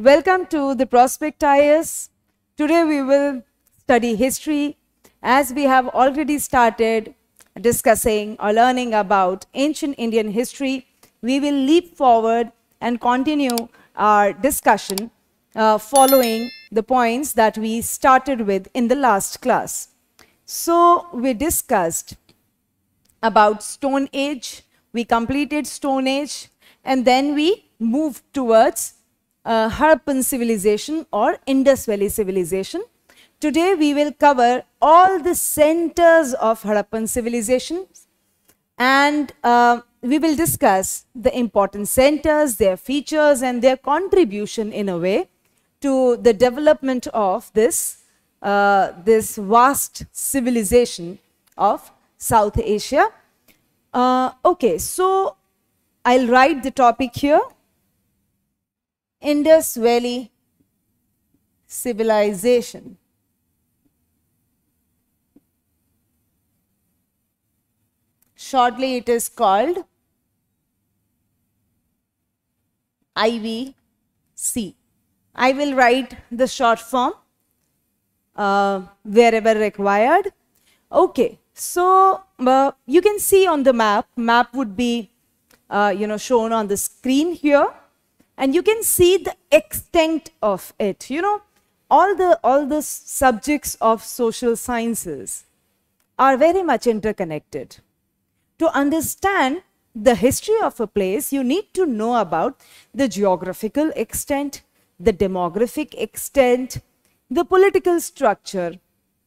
Welcome to the Prospect Tires. Today we will study history as we have already started discussing or learning about ancient Indian history. We will leap forward and continue our discussion uh, following the points that we started with in the last class. So we discussed about Stone Age, we completed Stone Age and then we moved towards uh, Harappan civilization or Indus Valley civilization. Today we will cover all the centers of Harappan civilization and uh, we will discuss the important centers, their features and their contribution in a way to the development of this, uh, this vast civilization of South Asia. Uh, okay, so I'll write the topic here Indus Valley Civilization. Shortly, it is called IVC. I will write the short form uh, wherever required. Okay, so uh, you can see on the map, map would be, uh, you know, shown on the screen here and you can see the extent of it. You know, all the, all the subjects of social sciences are very much interconnected. To understand the history of a place, you need to know about the geographical extent, the demographic extent, the political structure.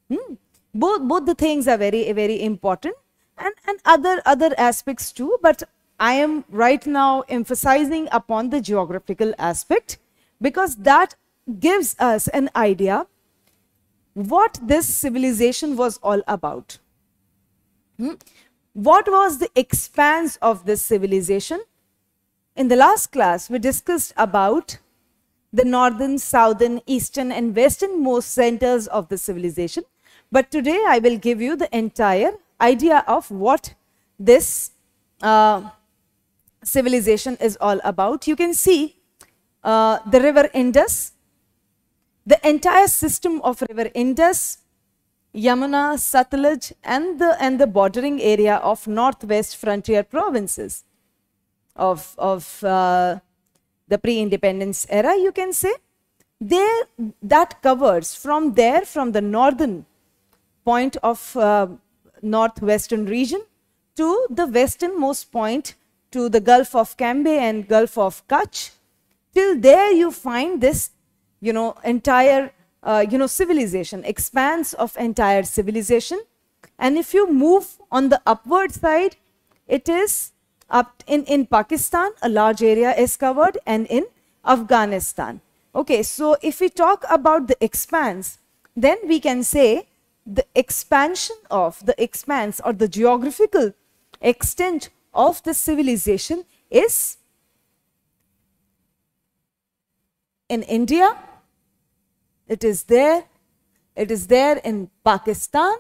Hmm. Both, both the things are very, very important and, and other, other aspects too, but I am right now emphasizing upon the geographical aspect because that gives us an idea what this civilization was all about. Hmm? What was the expanse of this civilization? In the last class, we discussed about the northern, southern, eastern and westernmost centers of the civilization. But today I will give you the entire idea of what this uh, civilization is all about. You can see uh, the river Indus, the entire system of river Indus, Yamuna, Satluj and the, and the bordering area of northwest frontier provinces of, of uh, the pre-independence era, you can say. There, that covers from there, from the northern point of uh, northwestern region to the westernmost point to the Gulf of Cambay and Gulf of Kutch. Till there you find this, you know, entire, uh, you know, civilization, expanse of entire civilization. And if you move on the upward side, it is up in, in Pakistan, a large area is covered, and in Afghanistan. Okay, so if we talk about the expanse, then we can say the expansion of the expanse or the geographical extent of this civilization is in India, it is there, it is there in Pakistan.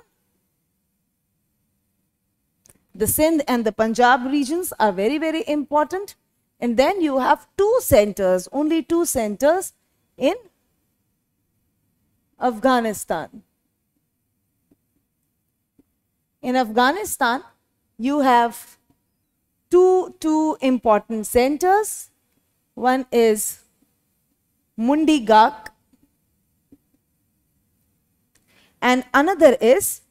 The Sindh and the Punjab regions are very, very important. And then you have two centers, only two centers in Afghanistan. In Afghanistan, you have two, two important centers. One is Mundigak and another is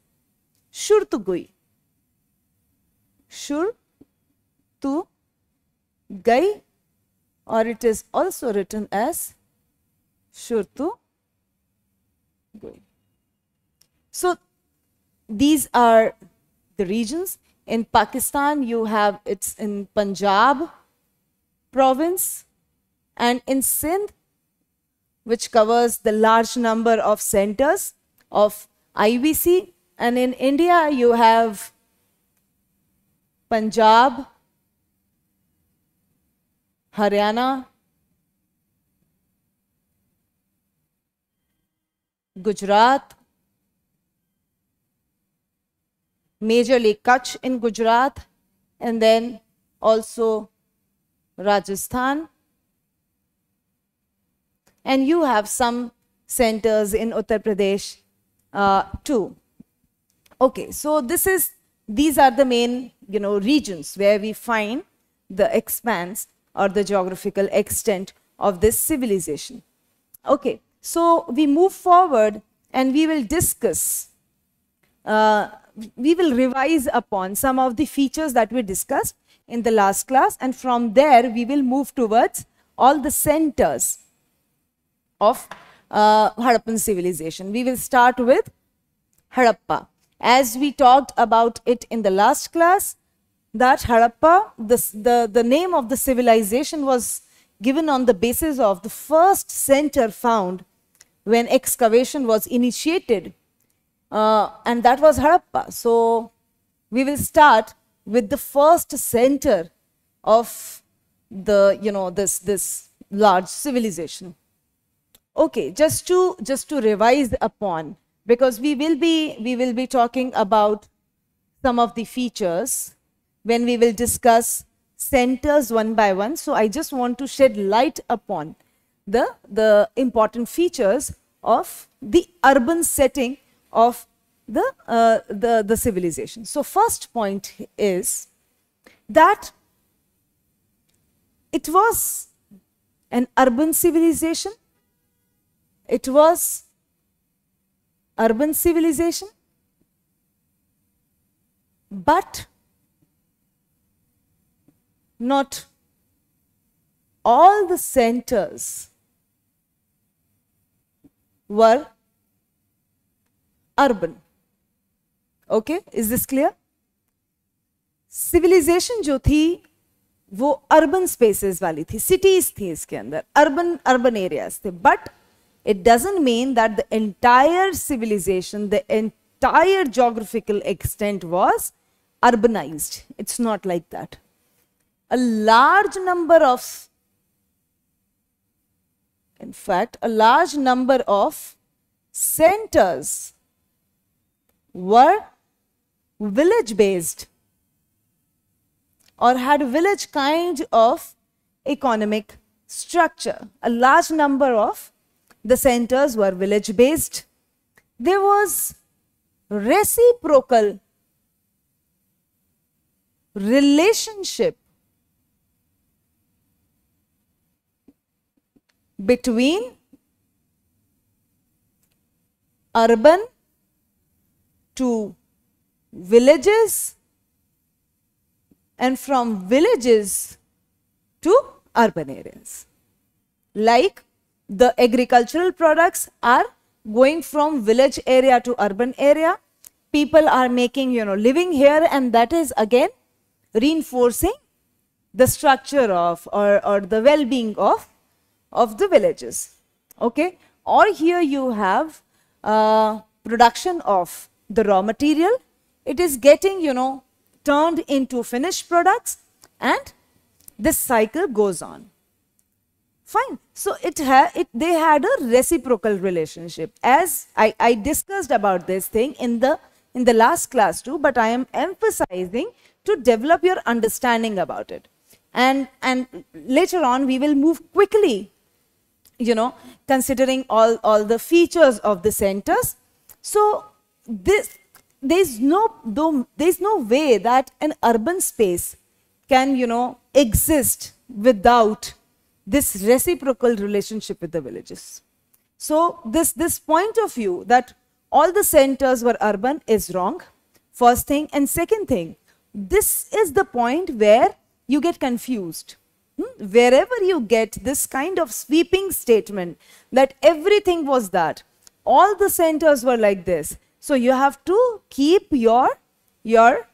Shurtugui. Shurtugai or it is also written as Shurtugui. So these are the regions in Pakistan, you have it's in Punjab province and in Sindh, which covers the large number of centers of IVC. And in India, you have Punjab, Haryana, Gujarat, majorly Kutch in Gujarat and then also Rajasthan. And you have some centers in Uttar Pradesh uh, too. Okay, so this is these are the main you know regions where we find the expanse or the geographical extent of this civilization. Okay, so we move forward and we will discuss uh, we will revise upon some of the features that we discussed in the last class and from there we will move towards all the centers of uh, Harappan civilization. We will start with Harappa. As we talked about it in the last class, that Harappa, the, the, the name of the civilization was given on the basis of the first center found when excavation was initiated uh, and that was Harappa. So we will start with the first center of the, you know, this, this large civilization. Okay, just to, just to revise upon, because we will be, we will be talking about some of the features when we will discuss centers one by one. So I just want to shed light upon the, the important features of the urban setting of the, uh, the, the civilization. So first point is that it was an urban civilization. It was urban civilization, but not all the centers were urban. Okay, is this clear? Civilization jo thi, urban spaces wali city cities thi iske urban, areas But it doesn't mean that the entire civilization, the entire geographical extent was urbanized. It's not like that. A large number of in fact, a large number of centers were village based or had village kind of economic structure. A large number of the centers were village based. There was reciprocal relationship between urban to villages and from villages to urban areas. Like the agricultural products are going from village area to urban area. People are making, you know, living here and that is again reinforcing the structure of or, or the well-being of, of the villages. Okay. Or here you have uh, production of the raw material, it is getting, you know, turned into finished products and this cycle goes on. Fine. So, it, ha it they had a reciprocal relationship as I, I discussed about this thing in the in the last class too, but I am emphasizing to develop your understanding about it. And, and later on, we will move quickly, you know, considering all, all the features of the centers. So this there's no though, there's no way that an urban space can you know exist without this reciprocal relationship with the villages so this this point of view that all the centers were urban is wrong first thing and second thing this is the point where you get confused hmm? wherever you get this kind of sweeping statement that everything was that all the centers were like this so you have to keep your, your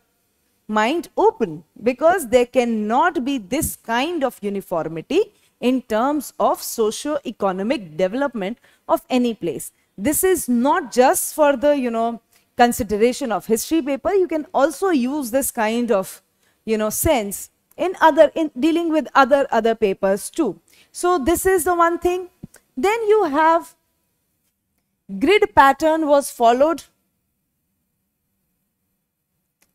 mind open because there cannot be this kind of uniformity in terms of socio-economic development of any place. This is not just for the, you know, consideration of history paper. You can also use this kind of, you know, sense in other, in dealing with other, other papers too. So this is the one thing. Then you have grid pattern was followed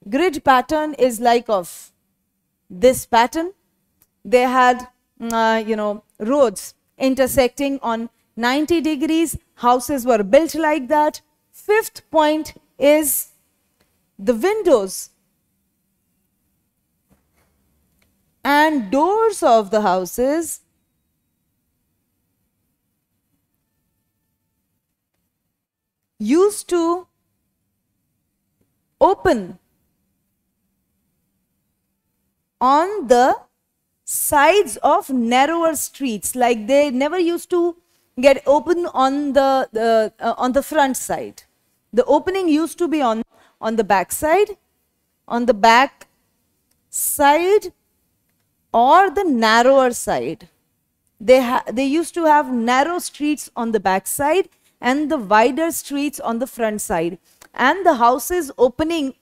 grid pattern is like of this pattern. They had, mm, uh, you know, roads intersecting on 90 degrees. Houses were built like that. Fifth point is the windows and doors of the houses used to open on the sides of narrower streets like they never used to get open on the, uh, on the front side the opening used to be on on the back side on the back side or the narrower side they they used to have narrow streets on the back side and the wider streets on the front side and the houses opening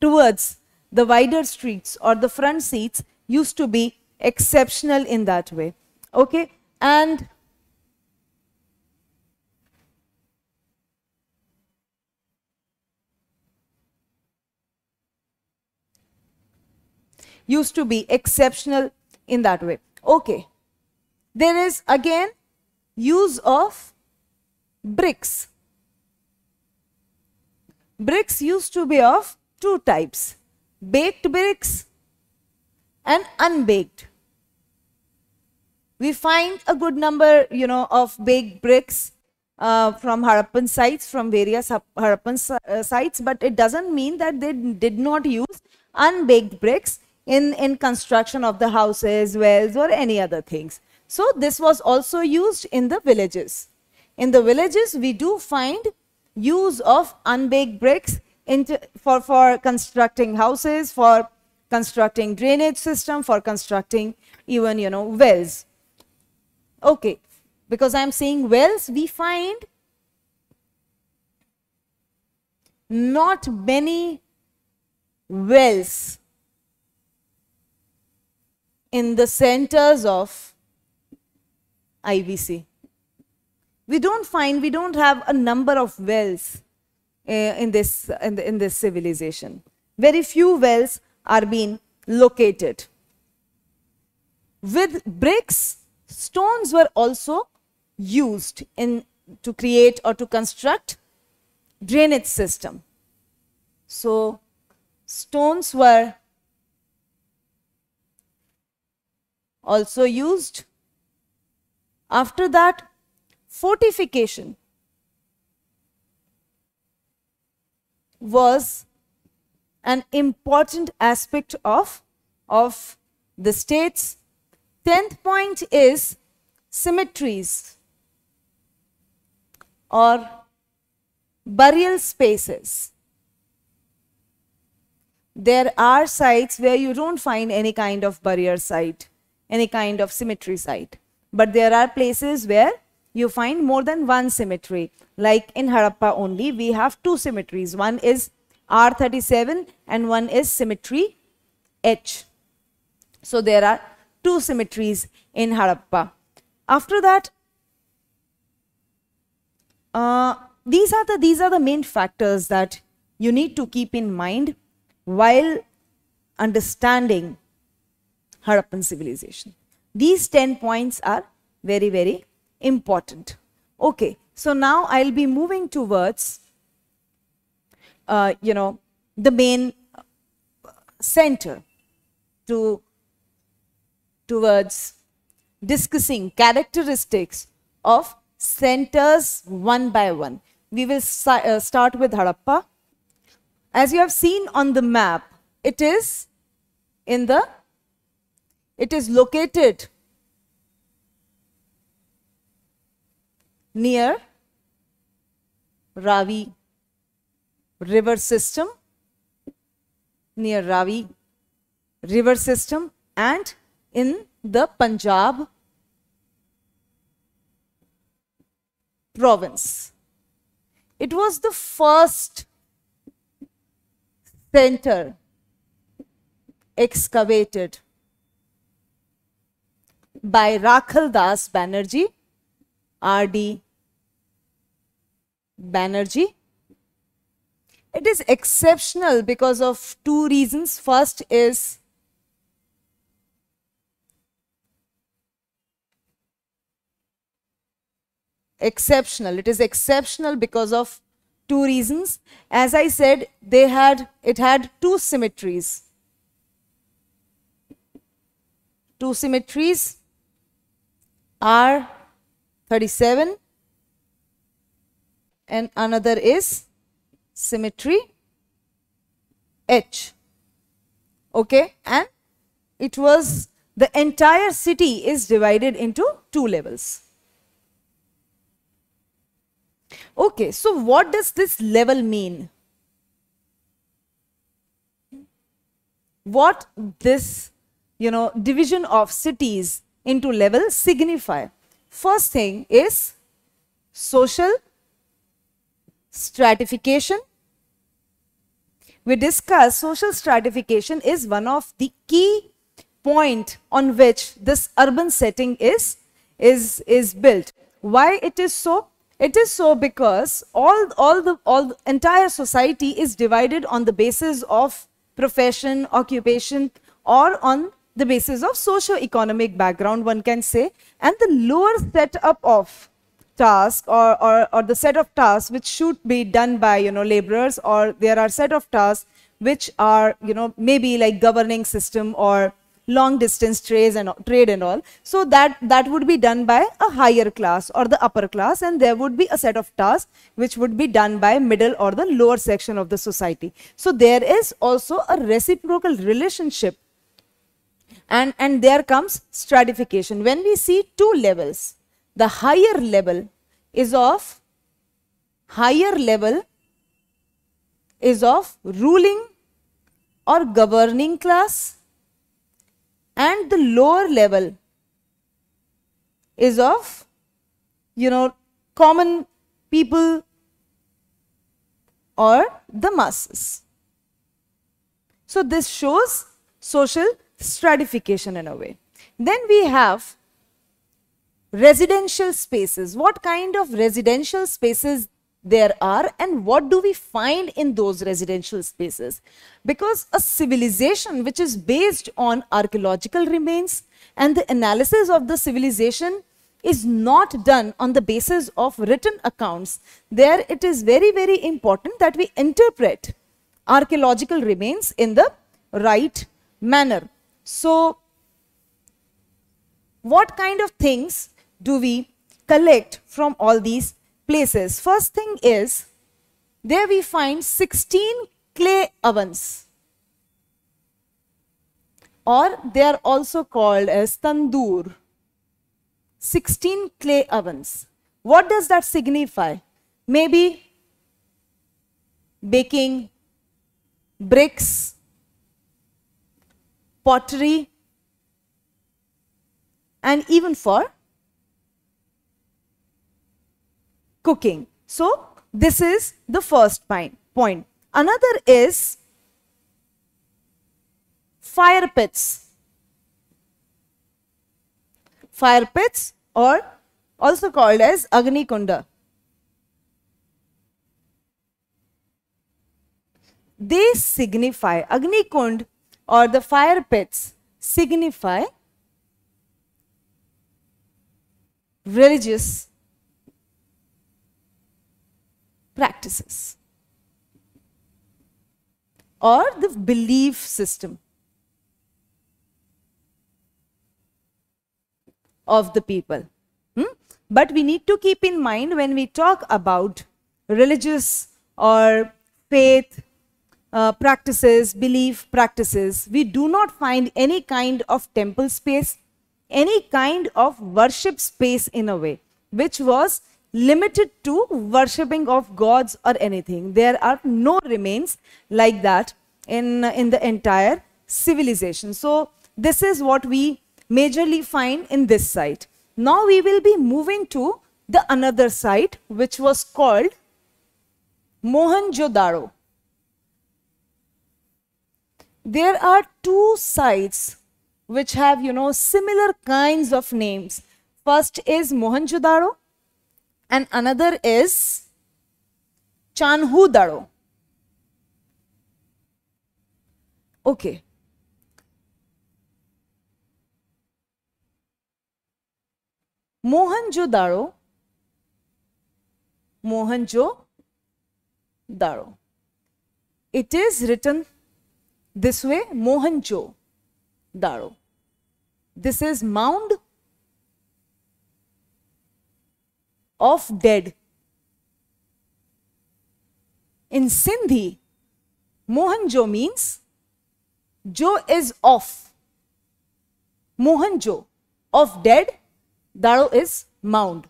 towards the wider streets or the front seats used to be exceptional in that way. Okay, and used to be exceptional in that way. Okay, there is again use of bricks. Bricks used to be of two types baked bricks and unbaked. We find a good number, you know, of baked bricks uh, from Harappan sites, from various Harappan uh, sites, but it doesn't mean that they did not use unbaked bricks in, in construction of the houses, wells or any other things. So this was also used in the villages. In the villages, we do find use of unbaked bricks into, for, for constructing houses, for constructing drainage system, for constructing even, you know, wells. Okay, because I am saying wells, we find not many wells in the centers of IBC. We don't find, we don't have a number of wells uh, in this in, the, in this civilization. Very few wells are being located. With bricks, stones were also used in to create or to construct drainage system. So stones were also used. After that, fortification was an important aspect of, of the states. Tenth point is symmetries or burial spaces. There are sites where you don't find any kind of burial site, any kind of cemetery site. But there are places where you find more than one symmetry. Like in Harappa only, we have two symmetries. One is R37 and one is symmetry H. So there are two symmetries in Harappa. After that, uh, these are the these are the main factors that you need to keep in mind while understanding Harappan civilization. These 10 points are very, very important. Okay, so now I'll be moving towards, uh, you know, the main center to towards discussing characteristics of centers one by one. We will uh, start with Harappa. As you have seen on the map, it is in the, it is located near Ravi river system, near Ravi river system and in the Punjab province. It was the first center excavated by Rakhal Das Banerjee R.D. Banerjee. It is exceptional because of two reasons. First is exceptional. It is exceptional because of two reasons. As I said, they had it had two symmetries. Two symmetries are 37 and another is symmetry H. Okay, and it was the entire city is divided into two levels. Okay, so what does this level mean? What this, you know, division of cities into levels signify? First thing is social stratification. We discussed social stratification is one of the key point on which this urban setting is, is, is built. Why it is so? It is so because all, all, the, all the entire society is divided on the basis of profession, occupation or on the basis of socio-economic background, one can say, and the lower setup of task or, or, or the set of tasks which should be done by, you know, laborers or there are set of tasks which are, you know, maybe like governing system or long distance trades and trade and all. So that, that would be done by a higher class or the upper class and there would be a set of tasks which would be done by middle or the lower section of the society. So there is also a reciprocal relationship and, and there comes stratification. When we see two levels, the higher level is of higher level is of ruling or governing class and the lower level is of you know common people or the masses. So this shows social stratification in a way. Then we have residential spaces. What kind of residential spaces there are and what do we find in those residential spaces? Because a civilization which is based on archaeological remains and the analysis of the civilization is not done on the basis of written accounts. There it is very, very important that we interpret archaeological remains in the right manner. So, what kind of things do we collect from all these places? First thing is, there we find 16 clay ovens or they are also called as tandoor. 16 clay ovens. What does that signify? Maybe baking bricks pottery, and even for cooking. So, this is the first point. Another is fire pits. Fire pits or also called as Agni Kunda. They signify, Agni Kund or the fire pits signify religious practices or the belief system of the people. Hmm? But we need to keep in mind when we talk about religious or faith uh, practices, belief practices, we do not find any kind of temple space, any kind of worship space in a way, which was limited to worshipping of gods or anything. There are no remains like that in, in the entire civilization. So this is what we majorly find in this site. Now we will be moving to the another site which was called Mohenjo-daro there are two sites which have, you know, similar kinds of names. First is Mohanjodaro, and another is Chanhu-daro. Okay. Mohanjodaro. Mohanjo. It is written this way, Mohanjo Daro. This is mound of dead. In Sindhi, Mohanjo means Jo is of Mohanjo of dead. Daro is mound.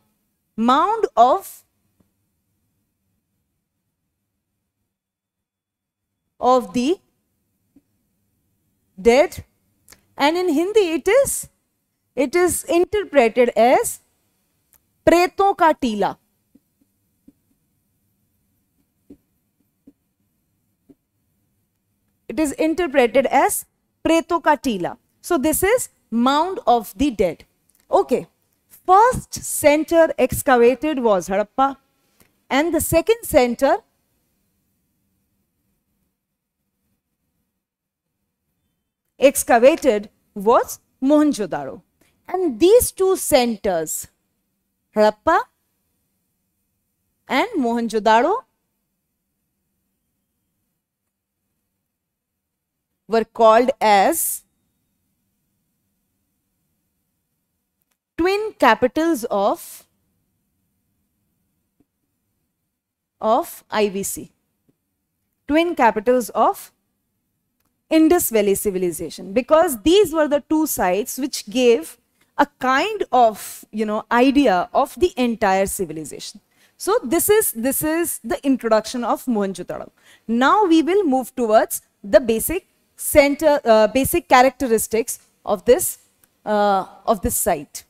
Mound of of the dead and in Hindi it is it is interpreted as preton ka tila. It is interpreted as preton ka tila. So this is mound of the dead. Okay. First center excavated was Harappa and the second center excavated was Mohenjo-daro. And these two centers, Harappa and Mohenjo-daro, were called as twin capitals of of IVC, twin capitals of Indus Valley civilization because these were the two sites which gave a kind of you know idea of the entire civilization. So this is this is the introduction of Mohenjo-daro. Now we will move towards the basic center uh, basic characteristics of this uh, of this site.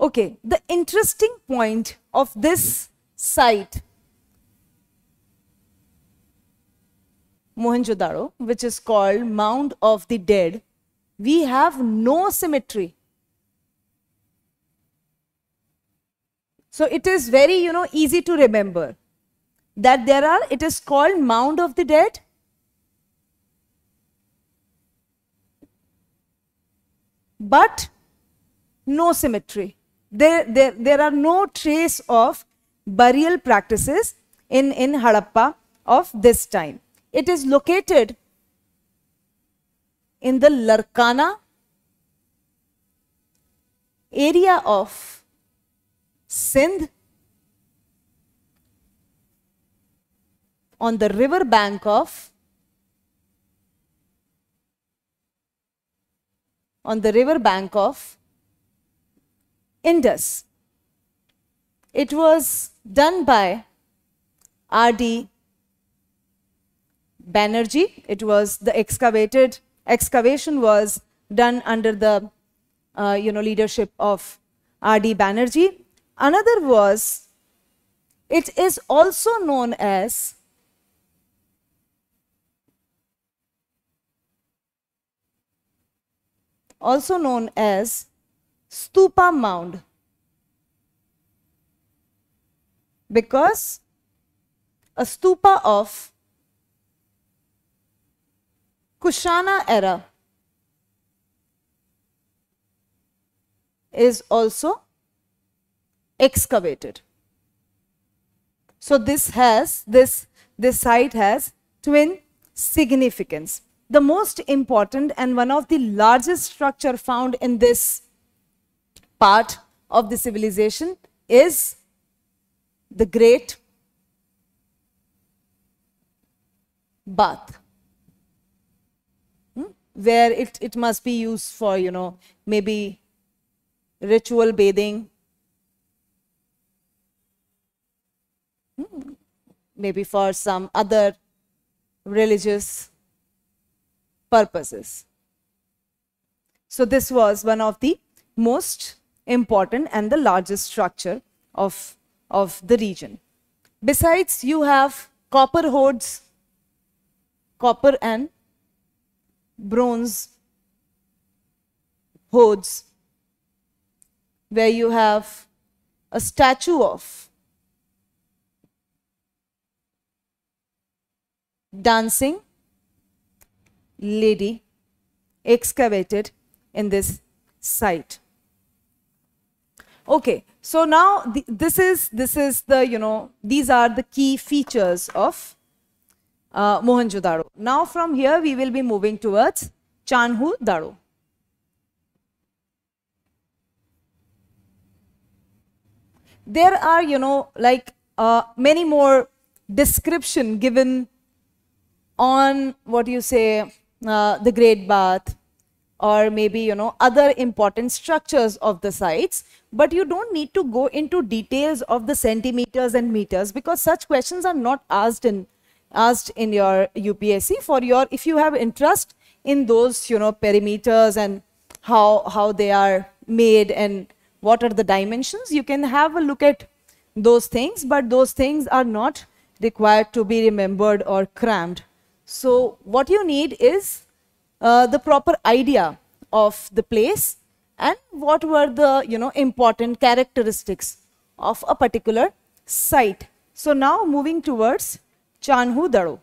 Okay, the interesting point of this site, Mohenjo-daro, which is called Mound of the Dead, we have no symmetry. So it is very, you know, easy to remember that there are, it is called Mound of the Dead. But no symmetry. There, there, there are no trace of burial practices in, in Harappa of this time. It is located in the Larkana area of Sindh on the river bank of on the river bank of Indus. It was done by R.D. Banerjee. It was the excavated excavation was done under the uh, you know leadership of R.D. Banerjee. Another was it is also known as also known as stupa mound because a stupa of Kushana era is also excavated. So this has, this, this site has twin significance. The most important and one of the largest structure found in this part of the civilization is the great bath hmm? where it, it must be used for you know maybe ritual bathing hmm? maybe for some other religious purposes so this was one of the most important and the largest structure of, of the region. Besides, you have copper hoards, copper and bronze hoards, where you have a statue of dancing lady excavated in this site. Okay, so now th this is this is the you know these are the key features of uh, Mohenjo-daro. Now from here we will be moving towards Chanhu-daro. There are you know like uh, many more description given on what you say uh, the great bath or maybe you know other important structures of the sites but you don't need to go into details of the centimeters and meters because such questions are not asked in asked in your UPSC for your if you have interest in those you know perimeters and how how they are made and what are the dimensions you can have a look at those things but those things are not required to be remembered or crammed so what you need is uh, the proper idea of the place and what were the you know important characteristics of a particular site. So now moving towards Chanhu Daro.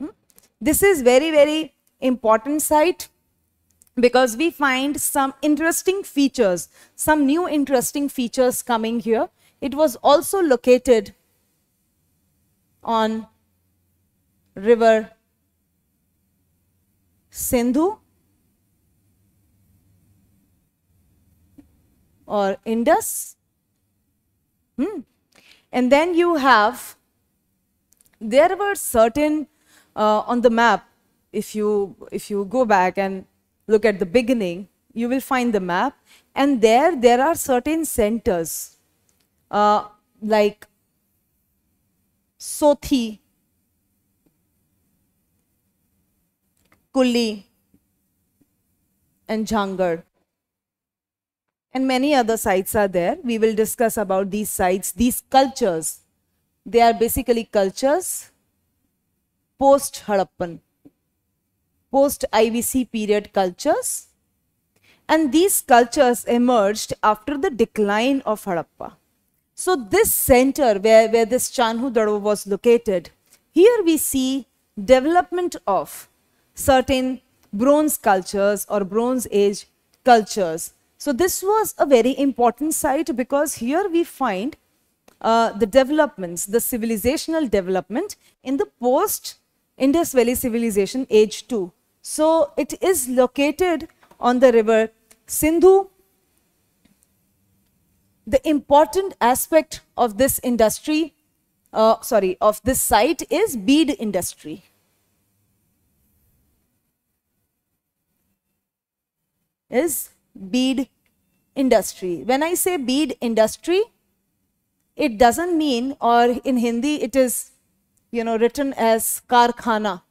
Hmm? This is very very important site because we find some interesting features, some new interesting features coming here it was also located on river Sindhu or Indus. Hmm. And then you have, there were certain uh, on the map, if you, if you go back and look at the beginning, you will find the map and there there are certain centers uh, like Sothi, Kuli, and Jhangar. And many other sites are there. We will discuss about these sites, these cultures. They are basically cultures post Harappan, post IVC period cultures. And these cultures emerged after the decline of Harappa. So this center where, where this Chanhu Daro was located, here we see development of certain bronze cultures or bronze age cultures. So this was a very important site because here we find uh, the developments, the civilizational development in the post Indus Valley Civilization age 2. So it is located on the river Sindhu the important aspect of this industry, uh, sorry, of this site is bead industry. Is bead industry. When I say bead industry, it doesn't mean, or in Hindi, it is, you know, written as karkhana.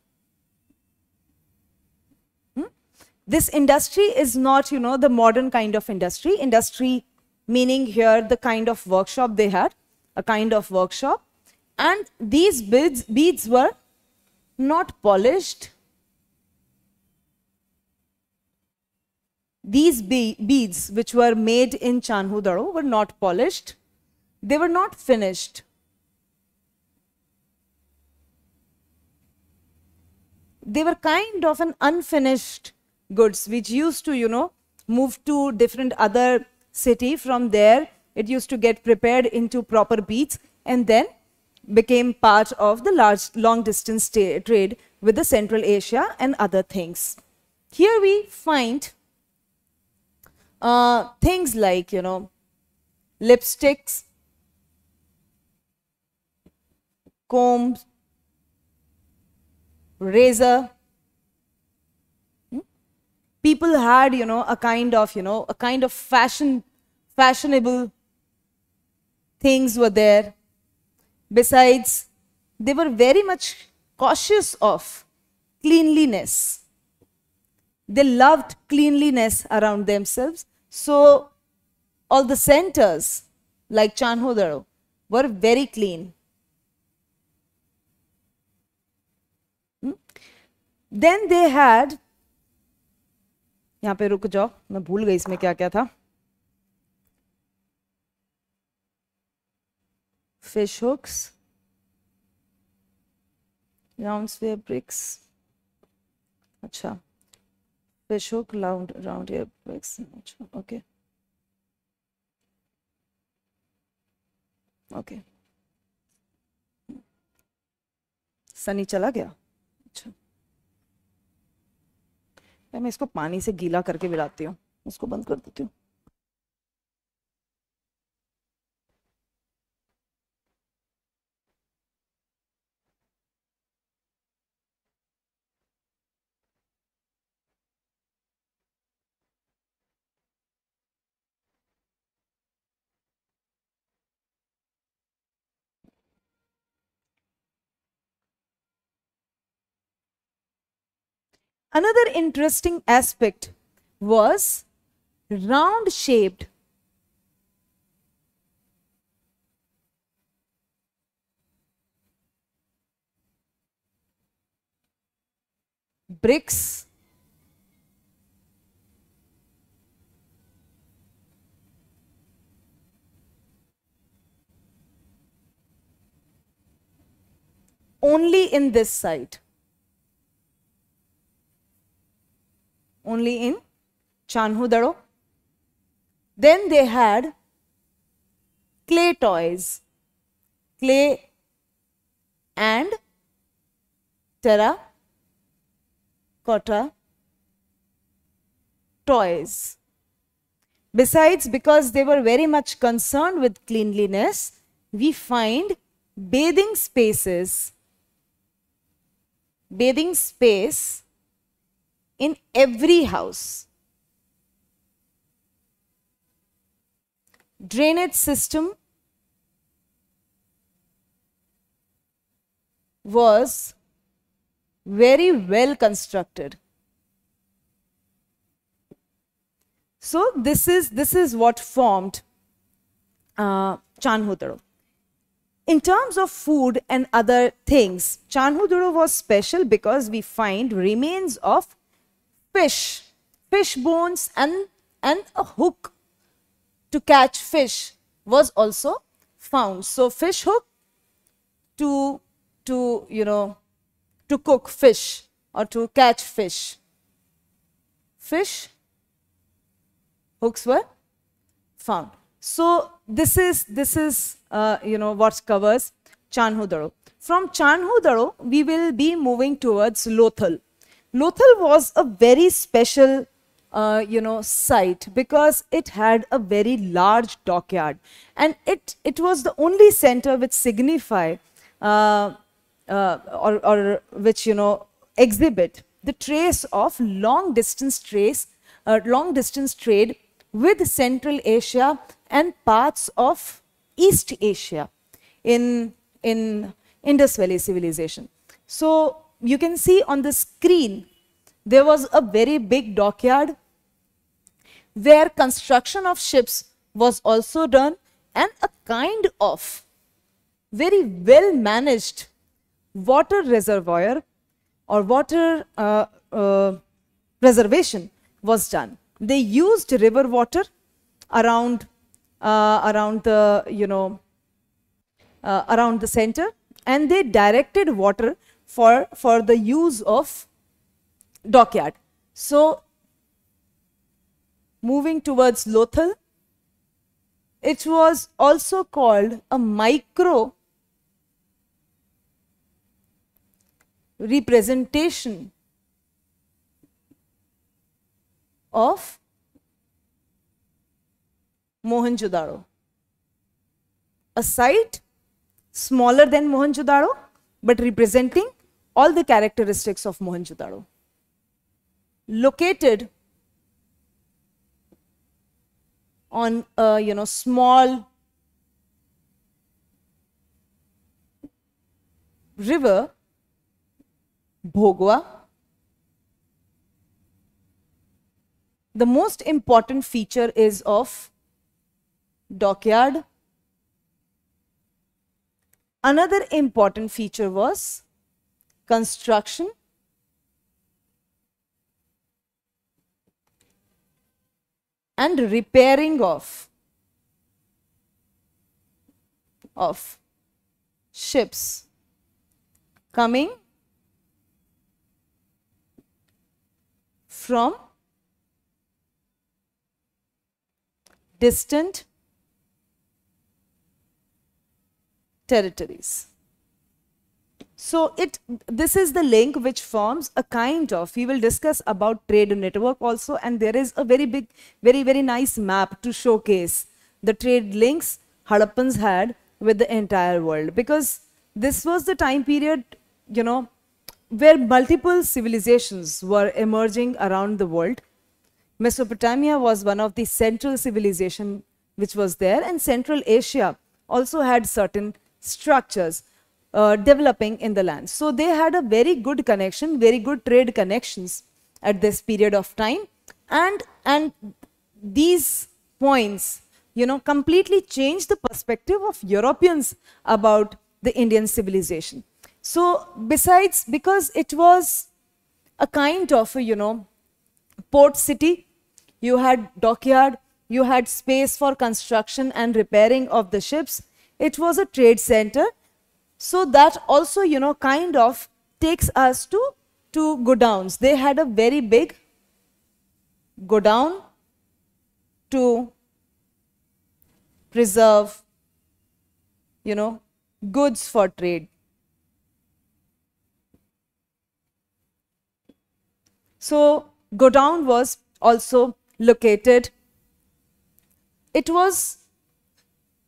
Hmm? This industry is not, you know, the modern kind of industry. Industry meaning here the kind of workshop they had, a kind of workshop. And these beads, beads were not polished. These be beads which were made in Chanhudaro were not polished. They were not finished. They were kind of an unfinished goods which used to, you know, move to different other city. From there, it used to get prepared into proper beats and then became part of the large long distance trade with the Central Asia and other things. Here we find uh, things like, you know, lipsticks, combs, razor, people had you know a kind of you know a kind of fashion fashionable things were there besides they were very much cautious of cleanliness they loved cleanliness around themselves so all the centers like chanhodaro were very clean hmm? then they had यहाँ पे रुक जाओ मैं भूल गई इसमें क्या क्या था fish hooks round square bricks अच्छा fish hook round round air bricks अच्छा ओके ओके सनी चला गया मैं इसको पानी से गीला करके मिलाती हूँ इसको बंद कर देती हूँ Another interesting aspect was round shaped bricks only in this side. only in Chanhudaro. Then they had clay toys, clay and terra cotta toys. Besides, because they were very much concerned with cleanliness, we find bathing spaces, bathing space in every house. Drainage system was very well constructed. So this is this is what formed uh, Chanhudaro. In terms of food and other things, Chanhudaro was special because we find remains of fish, fish bones and, and a hook to catch fish was also found. So, fish hook to, to you know, to cook fish or to catch fish. Fish hooks were found. So, this is, this is uh, you know, what covers Chanhudaro. From Chanhudaro, we will be moving towards Lothal. Lothal was a very special, uh, you know, site because it had a very large dockyard, and it it was the only center which signified uh, uh, or or which you know exhibit the trace of long distance trace, uh, long distance trade with Central Asia and parts of East Asia in in Indus Valley civilization. So you can see on the screen, there was a very big dockyard where construction of ships was also done and a kind of very well managed water reservoir or water uh, uh, reservation was done. They used river water around uh, around the you know uh, around the center and they directed water for, for the use of dockyard. So, moving towards Lothal, it was also called a micro representation of Mohenjo-daro. A site smaller than Mohenjo-daro but representing all the characteristics of Mohenjo-daro. Located on a you know small river Bhogwa. The most important feature is of dockyard Another important feature was construction. and repairing of of ships coming from distant territories. So it this is the link which forms a kind of we will discuss about trade network also and there is a very big very very nice map to showcase the trade links Harappans had with the entire world because this was the time period you know where multiple civilizations were emerging around the world. Mesopotamia was one of the central civilization which was there and Central Asia also had certain structures uh, developing in the land. So they had a very good connection, very good trade connections at this period of time. And, and these points, you know, completely changed the perspective of Europeans about the Indian civilization. So besides, because it was a kind of, you know, port city, you had dockyard, you had space for construction and repairing of the ships, it was a trade center. So that also, you know, kind of takes us to, to godowns. They had a very big godown to preserve, you know, goods for trade. So, godown was also located. It was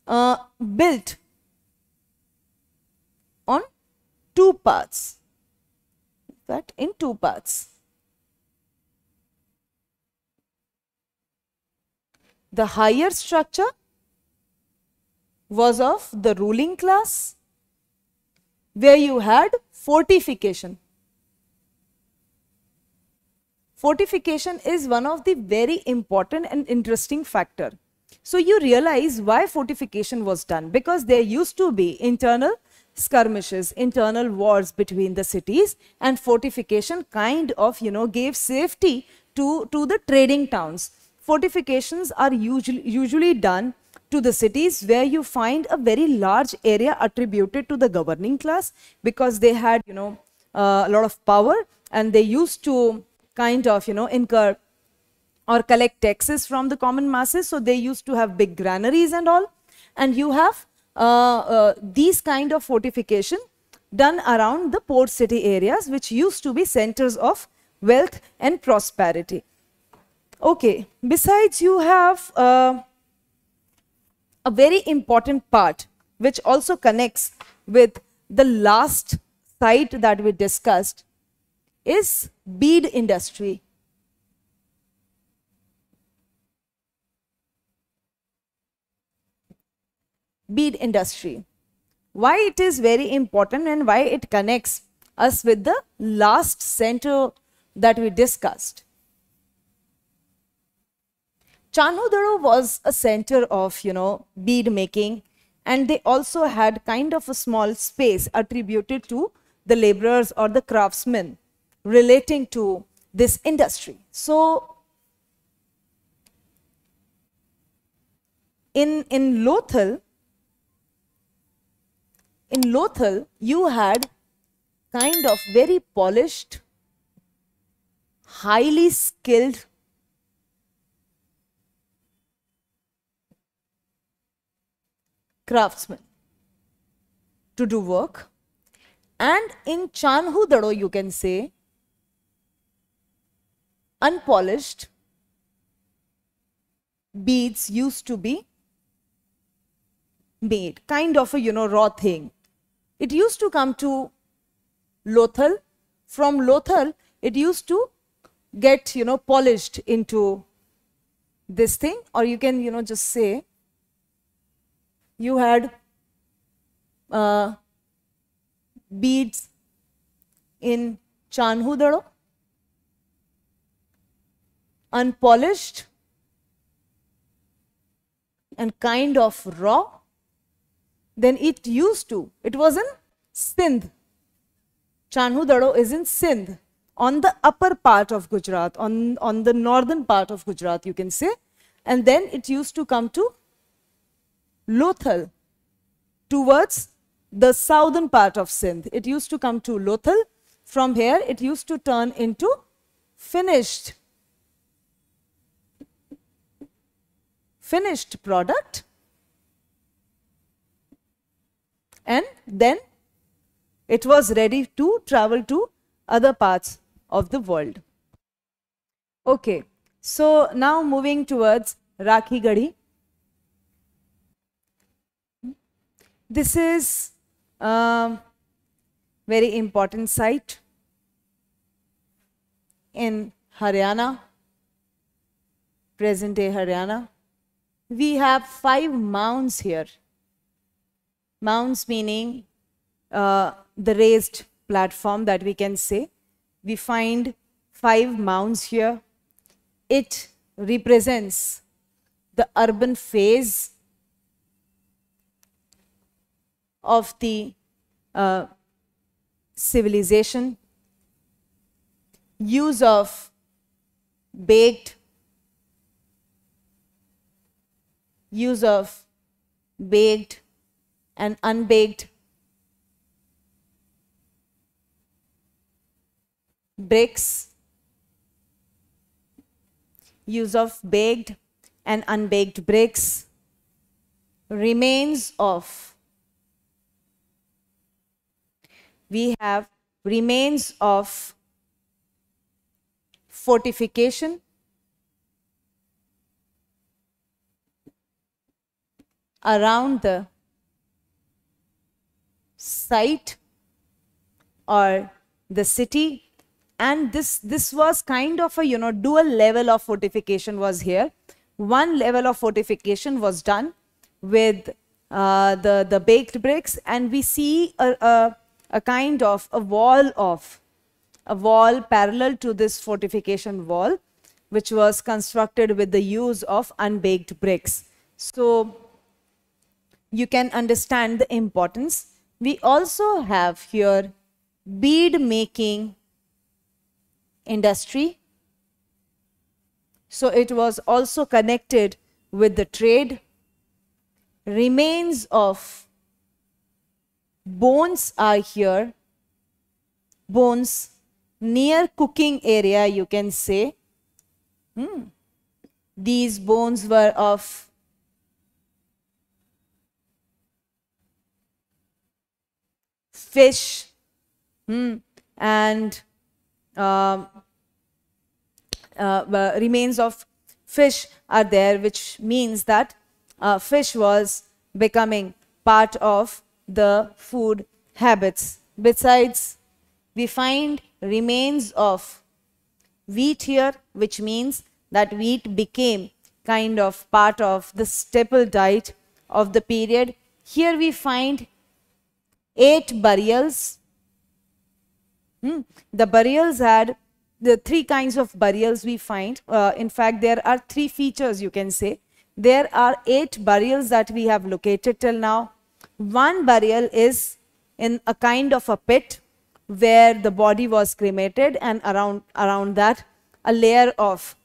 uh, built on two parts that in two parts the higher structure was of the ruling class where you had fortification fortification is one of the very important and interesting factor so you realize why fortification was done because there used to be internal skirmishes, internal wars between the cities and fortification kind of, you know, gave safety to, to the trading towns. Fortifications are usually, usually done to the cities where you find a very large area attributed to the governing class because they had, you know, uh, a lot of power and they used to kind of, you know, incur or collect taxes from the common masses. So they used to have big granaries and all. And you have uh, uh, these kind of fortification done around the port city areas which used to be centers of wealth and prosperity. Okay, besides you have uh, a very important part which also connects with the last site that we discussed is bead industry bead industry. Why it is very important and why it connects us with the last center that we discussed. Chanudaro was a center of, you know, bead making and they also had kind of a small space attributed to the laborers or the craftsmen relating to this industry. So, in, in Lothal, in Lothal, you had kind of very polished, highly skilled craftsmen to do work. And in Chanhu Dado, you can say, unpolished beads used to be made, kind of a, you know, raw thing it used to come to Lothal. From Lothal, it used to get, you know, polished into this thing or you can, you know, just say you had uh, beads in Chanhudaro, unpolished and kind of raw than it used to. It was in Sindh. Chanhudaro is in Sindh, on the upper part of Gujarat, on, on the northern part of Gujarat, you can say. And then it used to come to Lothal, towards the southern part of Sindh. It used to come to Lothal. From here, it used to turn into finished, finished product and then it was ready to travel to other parts of the world. Okay, so now moving towards Rakhi Gadi. This is a um, very important site in Haryana, present day Haryana. We have five mounds here Mounds meaning uh, the raised platform that we can say. We find five mounds here. It represents the urban phase of the uh, civilization, use of baked, use of baked and unbaked bricks, use of baked and unbaked bricks, remains of. We have remains of fortification, around the site or the city and this this was kind of a you know dual level of fortification was here one level of fortification was done with uh, the the baked bricks and we see a, a, a kind of a wall of a wall parallel to this fortification wall which was constructed with the use of unbaked bricks so you can understand the importance we also have here bead making industry. So it was also connected with the trade. Remains of bones are here. Bones near cooking area you can say. Hmm. These bones were of fish, hmm, and um, uh, uh, remains of fish are there, which means that uh, fish was becoming part of the food habits. Besides, we find remains of wheat here, which means that wheat became kind of part of the staple diet of the period. Here we find eight burials. Hmm. The burials had the three kinds of burials we find. Uh, in fact, there are three features you can say. There are eight burials that we have located till now. One burial is in a kind of a pit where the body was cremated and around, around that a layer of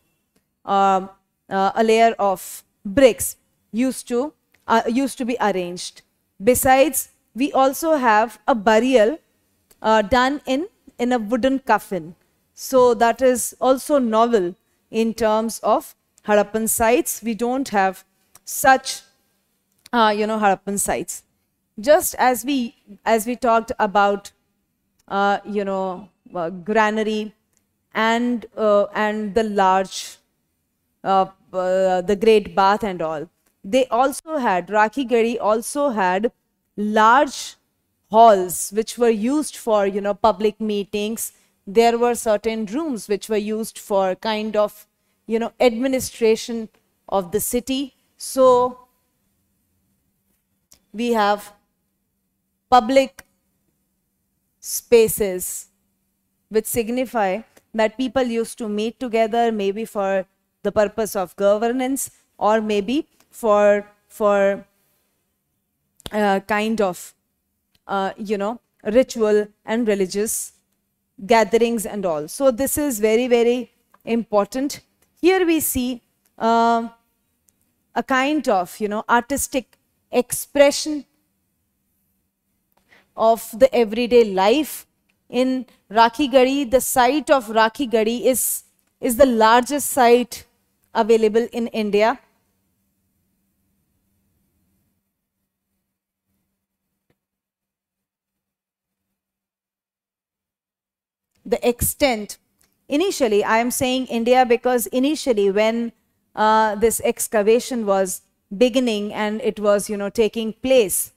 uh, uh, a layer of bricks used to uh, used to be arranged. Besides, we also have a burial uh, done in, in a wooden coffin. So that is also novel in terms of Harappan sites. We don't have such, uh, you know, Harappan sites. Just as we as we talked about, uh, you know, uh, granary and uh, and the large, uh, uh, the great bath and all. They also had Rakhi also had large halls which were used for you know public meetings there were certain rooms which were used for kind of you know administration of the city so we have public spaces which signify that people used to meet together maybe for the purpose of governance or maybe for for uh, kind of, uh, you know, ritual and religious gatherings and all. So this is very, very important. Here we see uh, a kind of, you know, artistic expression of the everyday life. In Rakhi the site of Rakhi is, is the largest site available in India the extent. Initially, I am saying India because initially when uh, this excavation was beginning and it was, you know, taking place,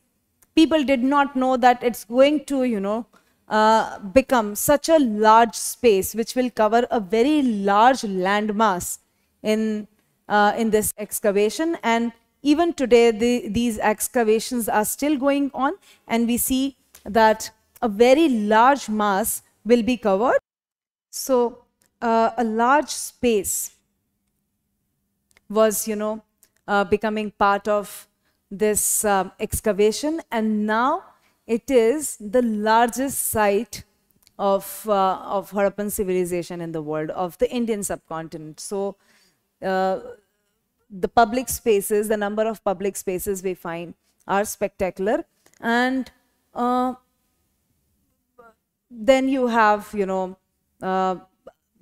people did not know that it's going to, you know, uh, become such a large space which will cover a very large landmass in uh, in this excavation and even today the, these excavations are still going on and we see that a very large mass will be covered. So uh, a large space was, you know, uh, becoming part of this um, excavation and now it is the largest site of, uh, of Harappan civilization in the world, of the Indian subcontinent. So uh, the public spaces, the number of public spaces we find are spectacular and uh, then you have, you know, uh,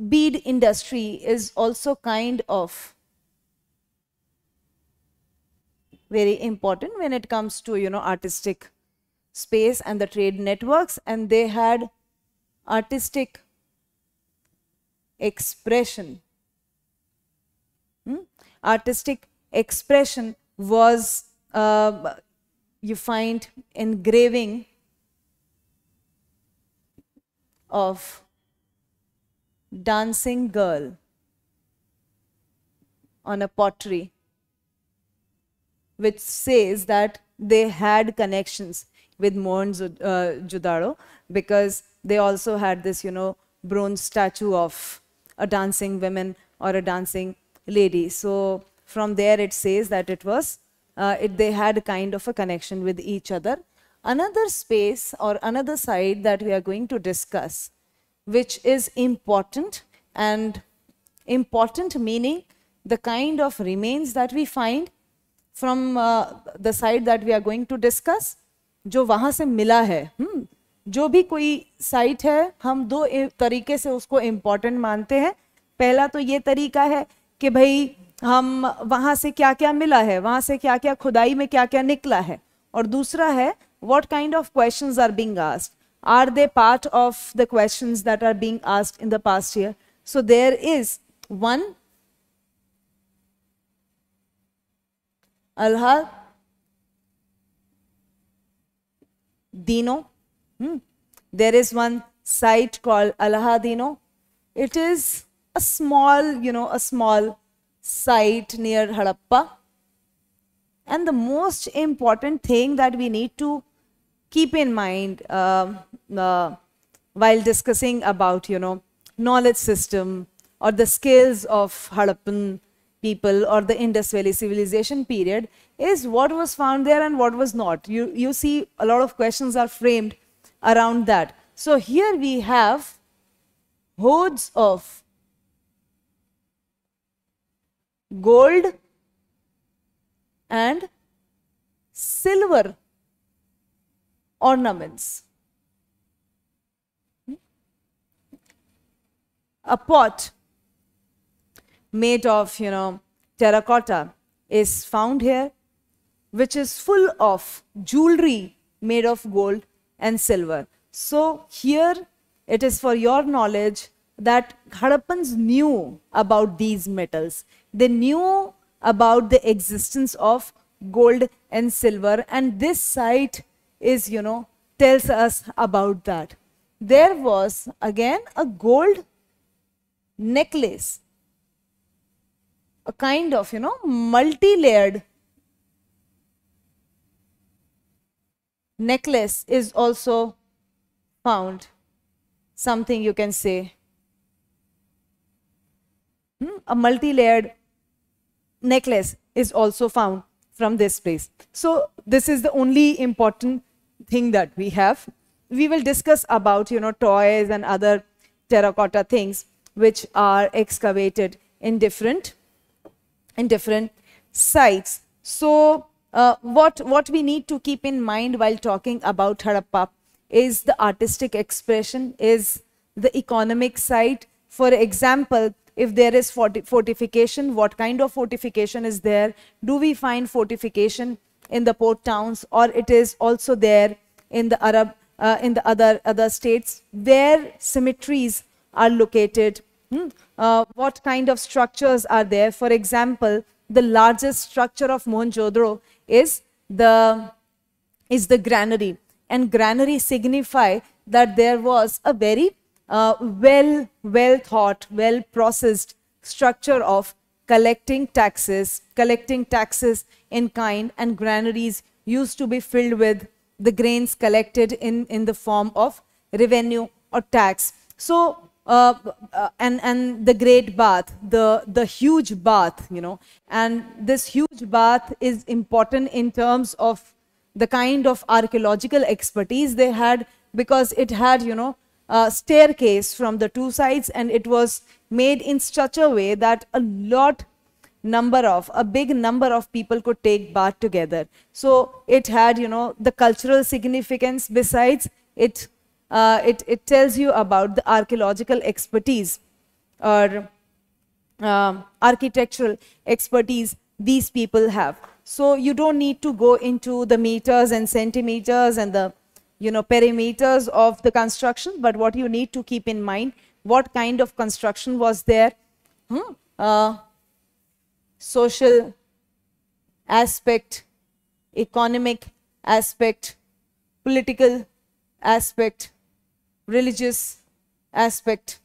bead industry is also kind of very important when it comes to, you know, artistic space and the trade networks and they had artistic expression. Hmm? Artistic expression was, uh, you find engraving of dancing girl on a pottery which says that they had connections with Mohan uh, Judaro because they also had this, you know, bronze statue of a dancing woman or a dancing lady. So from there it says that it was, uh, it, they had kind of a connection with each other another space or another side that we are going to discuss which is important and important meaning the kind of remains that we find from uh, the side that we are going to discuss जो वहाँ से मिला है हुँ? जो भी कोई site है हम दो तरीके से उसको इम्पॉर्टेंट मानते हैं पहला तो ये तरीका है कि भाई हम वहाँ से क्या क्या मिला है वहाँ से क्या क्या खुदाई में क्या क्या निकला है और दूसरा है what kind of questions are being asked? Are they part of the questions that are being asked in the past year? So there is one Alha Dino. Hmm. There is one site called Dino. It is a small, you know, a small site near Harappa. And the most important thing that we need to keep in mind uh, uh, while discussing about, you know, knowledge system or the skills of Harappan people or the Indus Valley civilization period is what was found there and what was not. You, you see a lot of questions are framed around that. So here we have hoards of gold and silver ornaments. A pot made of, you know, terracotta is found here, which is full of jewelry made of gold and silver. So here it is for your knowledge that Harappans knew about these metals. They knew about the existence of gold and silver and this site is, you know, tells us about that. There was again a gold necklace, a kind of, you know, multi-layered necklace is also found, something you can say, hmm? a multi-layered necklace is also found from this place. So this is the only important thing that we have. We will discuss about, you know, toys and other terracotta things which are excavated in different, in different sites. So, uh, what, what we need to keep in mind while talking about Harappa is the artistic expression, is the economic side. For example, if there is fortification, what kind of fortification is there? Do we find fortification in the port towns or it is also there in the Arab, uh, in the other, other states where cemeteries are located. Hmm? Uh, what kind of structures are there? For example, the largest structure of mohenjo is the, is the granary and granary signify that there was a very uh, well, well thought, well processed structure of collecting taxes, collecting taxes in kind and granaries used to be filled with the grains collected in, in the form of revenue or tax. So, uh, uh, and, and the great bath, the, the huge bath, you know, and this huge bath is important in terms of the kind of archaeological expertise they had because it had, you know, a staircase from the two sides and it was made in such a way that a lot number of a big number of people could take part together so it had you know the cultural significance besides it uh, it it tells you about the archaeological expertise or uh, architectural expertise these people have so you don't need to go into the meters and centimeters and the you know perimeters of the construction but what you need to keep in mind what kind of construction was there hmm? uh, social aspect, economic aspect, political aspect, religious aspect,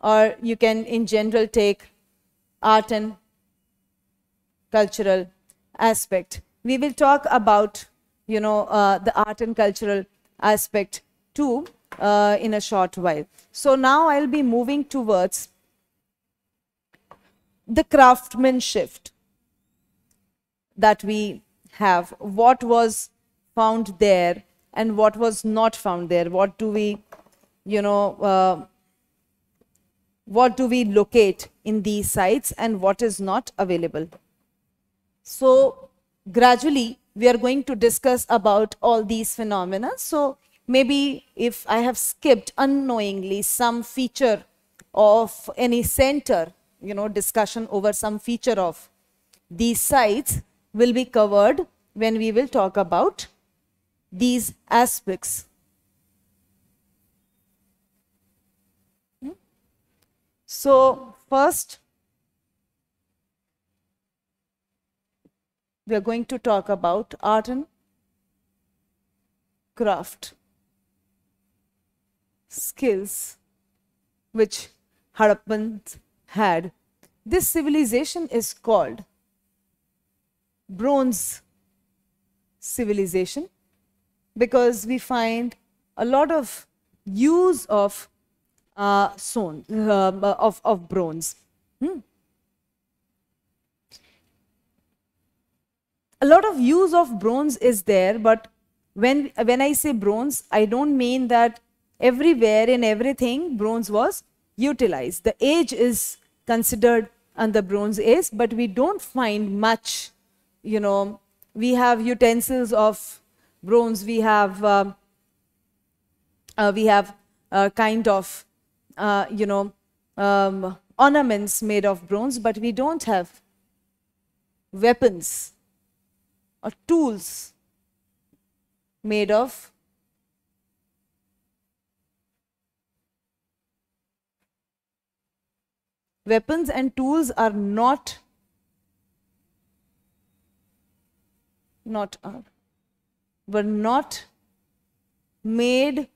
or you can in general take art and cultural aspect. We will talk about, you know, uh, the art and cultural aspect too uh, in a short while. So now I'll be moving towards the craftsmanship shift that we have, what was found there and what was not found there, what do we, you know, uh, what do we locate in these sites and what is not available. So gradually we are going to discuss about all these phenomena. So maybe if I have skipped unknowingly some feature of any center you know, discussion over some feature of these sites will be covered when we will talk about these aspects. Hmm? So first, we are going to talk about art and craft skills which Harappans had. This civilization is called Bronze Civilization because we find a lot of use of uh, um, uh, of, of bronze. Hmm. A lot of use of bronze is there, but when, when I say bronze, I don't mean that everywhere in everything bronze was utilized. The age is considered under Bronze Age, but we don't find much, you know, we have utensils of bronze, we have, uh, uh, we have kind of, uh, you know, um, ornaments made of bronze, but we don't have weapons or tools made of weapons and tools are not not are uh, were not made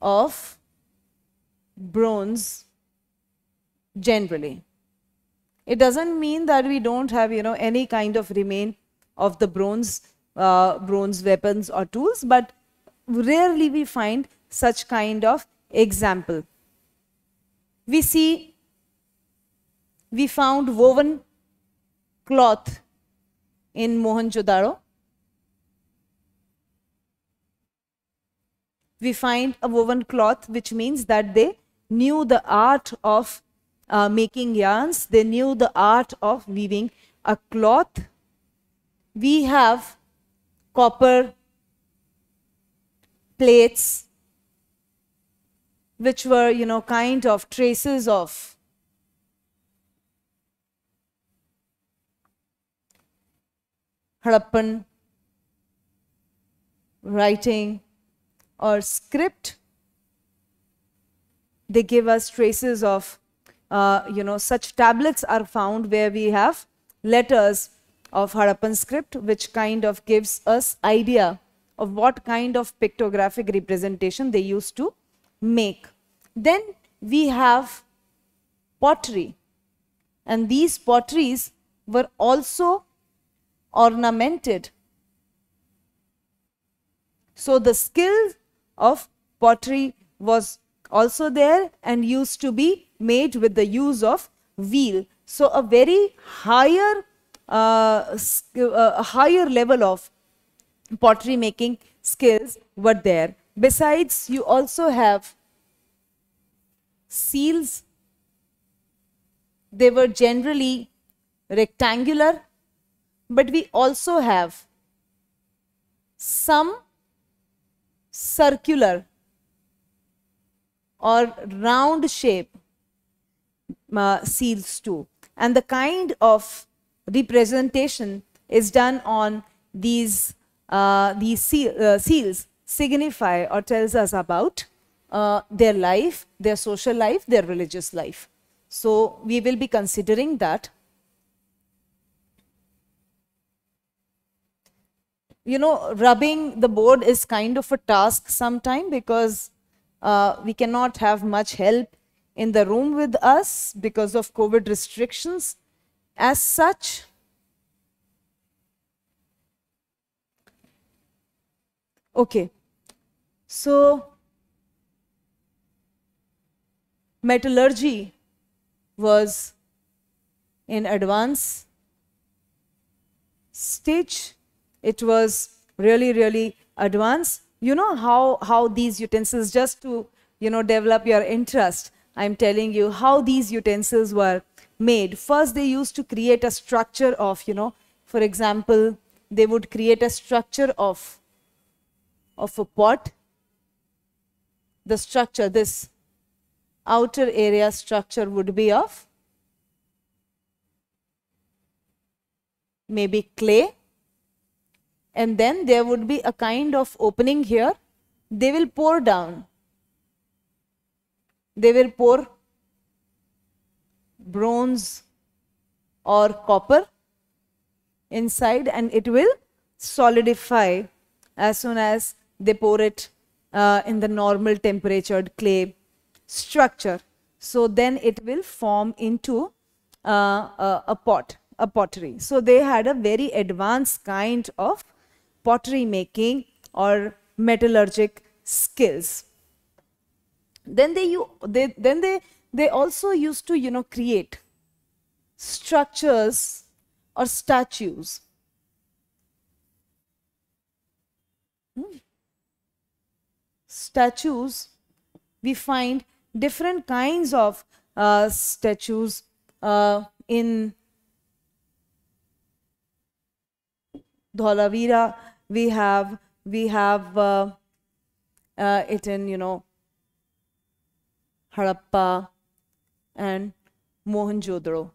of bronze generally it doesn't mean that we don't have you know any kind of remain of the bronze uh, bronze weapons or tools but rarely we find such kind of example we see we found woven cloth in Mohenjo-daro. We find a woven cloth, which means that they knew the art of uh, making yarns. They knew the art of weaving a cloth. We have copper plates, which were, you know, kind of traces of Harappan writing or script. They give us traces of, uh, you know, such tablets are found where we have letters of Harappan script, which kind of gives us idea of what kind of pictographic representation they used to make. Then we have pottery and these potteries were also ornamented. So the skill of pottery was also there and used to be made with the use of wheel. So a very higher, uh, uh, higher level of pottery making skills were there. Besides, you also have seals. They were generally rectangular but we also have some circular or round shape uh, seals too. And the kind of representation is done on these, uh, these seal, uh, seals signify or tells us about uh, their life, their social life, their religious life. So we will be considering that you know, rubbing the board is kind of a task sometime because uh, we cannot have much help in the room with us because of COVID restrictions as such. Okay, so metallurgy was in advance stage it was really, really advanced. You know how, how these utensils, just to, you know, develop your interest, I'm telling you how these utensils were made. First, they used to create a structure of, you know, for example, they would create a structure of, of a pot. The structure, this outer area structure would be of maybe clay and then there would be a kind of opening here. They will pour down. They will pour bronze or copper inside and it will solidify as soon as they pour it uh, in the normal temperatured clay structure. So then it will form into uh, a, a pot, a pottery. So they had a very advanced kind of pottery making or metallurgic skills. Then they, you, they, then they, they also used to, you know, create structures or statues. Hmm. Statues, we find different kinds of uh, statues uh, in Dholavira we have we have uh, uh, it in you know Harappa and Mohenjo-daro.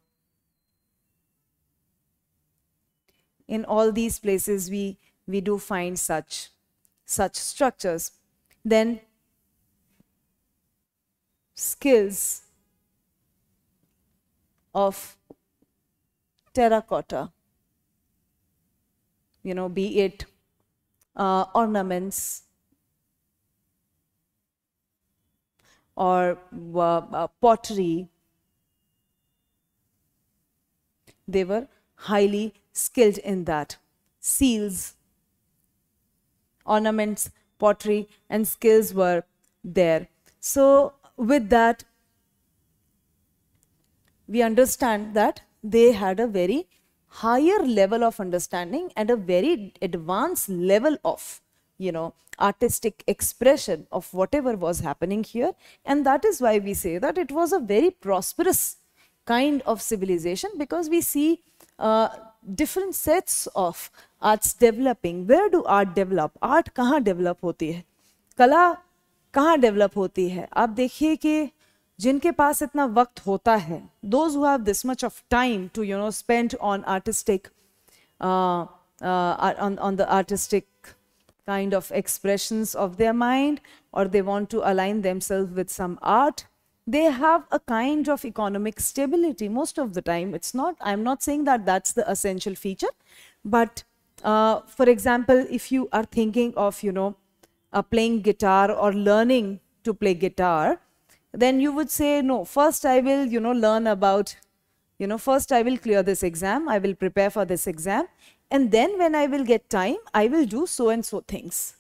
In all these places, we we do find such such structures. Then skills of terracotta. You know, be it uh, ornaments or uh, uh, pottery. They were highly skilled in that. Seals, ornaments, pottery and skills were there. So with that, we understand that they had a very higher level of understanding and a very advanced level of you know artistic expression of whatever was happening here and that is why we say that it was a very prosperous kind of civilization because we see uh, different sets of arts developing where do art develop art kaha develop hoti hai kala kaha develop hoti hai aap dekhiye ki those who have this much of time to have this much of time to you know spend on kind of expressions of their mind or they want to align themselves with some art they have a kind of economic stability most of the time it's not i'm not saying that that's the essential feature but uh, for example if you are thinking of you know uh, playing guitar or learning to play guitar then you would say, no, first I will, you know, learn about, you know, first I will clear this exam, I will prepare for this exam, and then when I will get time, I will do so and so things.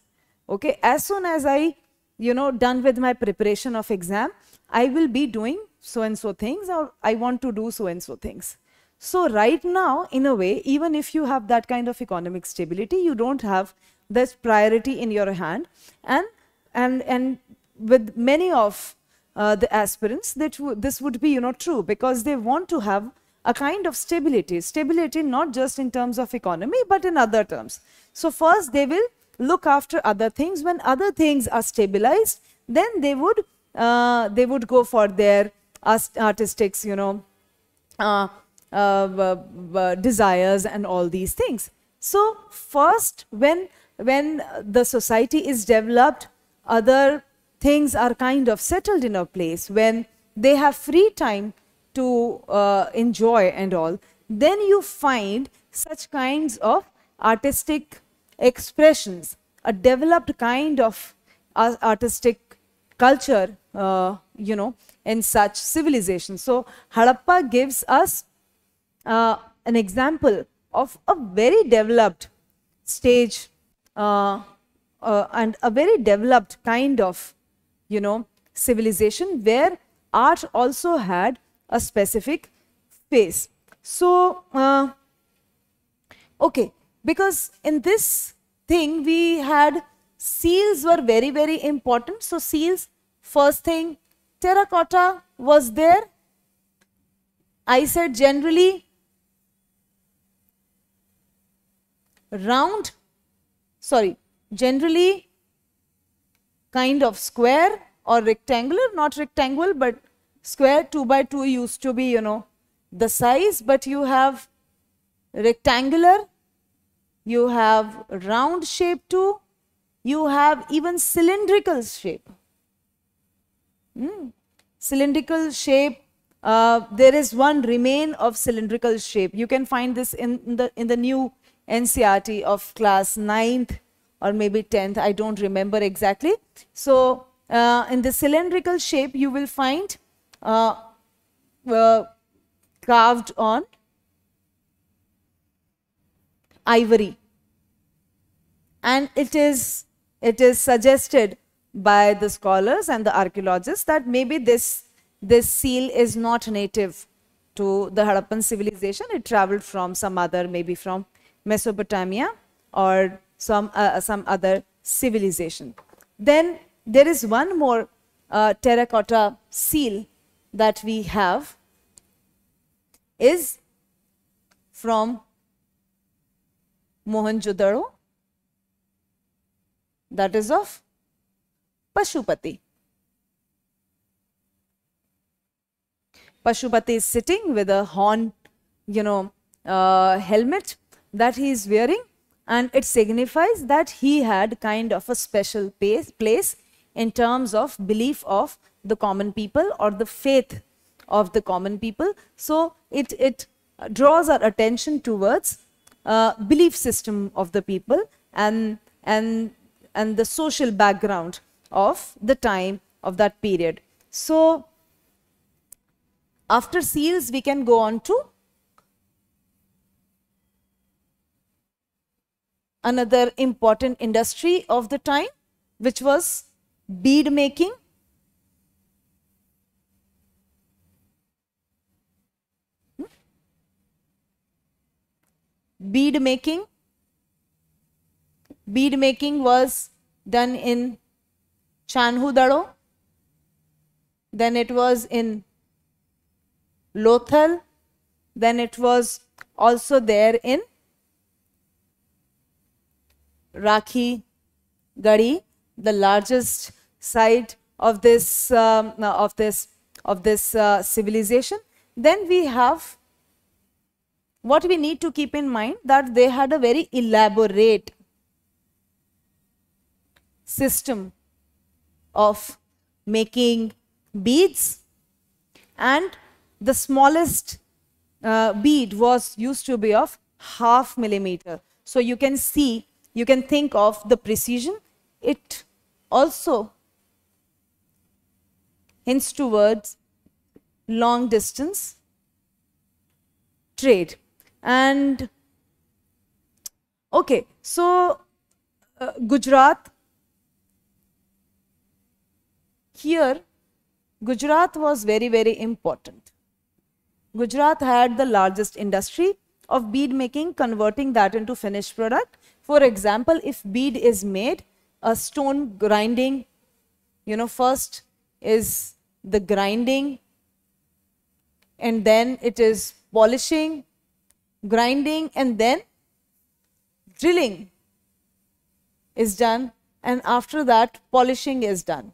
Okay, as soon as I, you know, done with my preparation of exam, I will be doing so and so things or I want to do so and so things. So right now, in a way, even if you have that kind of economic stability, you don't have this priority in your hand and and and with many of uh, the aspirants that this would be you know true because they want to have a kind of stability stability not just in terms of economy but in other terms so first they will look after other things when other things are stabilized then they would uh, they would go for their artistics you know uh, uh, desires and all these things so first when when the society is developed other things are kind of settled in a place, when they have free time to uh, enjoy and all, then you find such kinds of artistic expressions, a developed kind of artistic culture, uh, you know, in such civilizations. So Harappa gives us uh, an example of a very developed stage uh, uh and a very developed kind of you know, civilization where art also had a specific face. So, uh, okay, because in this thing we had seals were very, very important. So, seals, first thing, terracotta was there. I said generally round, sorry, generally kind of square or rectangular, not rectangular, but square 2 by 2 used to be, you know, the size, but you have rectangular, you have round shape too, you have even cylindrical shape. Mm. Cylindrical shape, uh, there is one remain of cylindrical shape. You can find this in, in the, in the new NCRT of class 9th or maybe 10th, I don't remember exactly. So uh, in the cylindrical shape, you will find uh, uh, carved on ivory. And it is, it is suggested by the scholars and the archaeologists that maybe this, this seal is not native to the Harappan civilization. It traveled from some other, maybe from Mesopotamia or some, uh, uh, some other civilization. Then there is one more uh, terracotta seal that we have is from Mohenjo-daro that is of Pashupati. Pashupati is sitting with a horn, you know, uh, helmet that he is wearing and it signifies that he had kind of a special place in terms of belief of the common people or the faith of the common people. So it, it draws our attention towards uh, belief system of the people and, and, and the social background of the time of that period. So after seals, we can go on to another important industry of the time, which was bead making. Hmm? Bead making. Bead making was done in Chanhudaro, then it was in Lothal, then it was also there in Rakhi Gadi, the largest site of this um, of this of this uh, civilization. Then we have what we need to keep in mind that they had a very elaborate system of making beads and the smallest uh, bead was used to be of half millimeter. So you can see you can think of the precision. It also hints towards long distance trade. And okay, so uh, Gujarat, here Gujarat was very, very important. Gujarat had the largest industry of bead making, converting that into finished product for example, if bead is made, a stone grinding, you know, first is the grinding and then it is polishing, grinding and then drilling is done and after that polishing is done.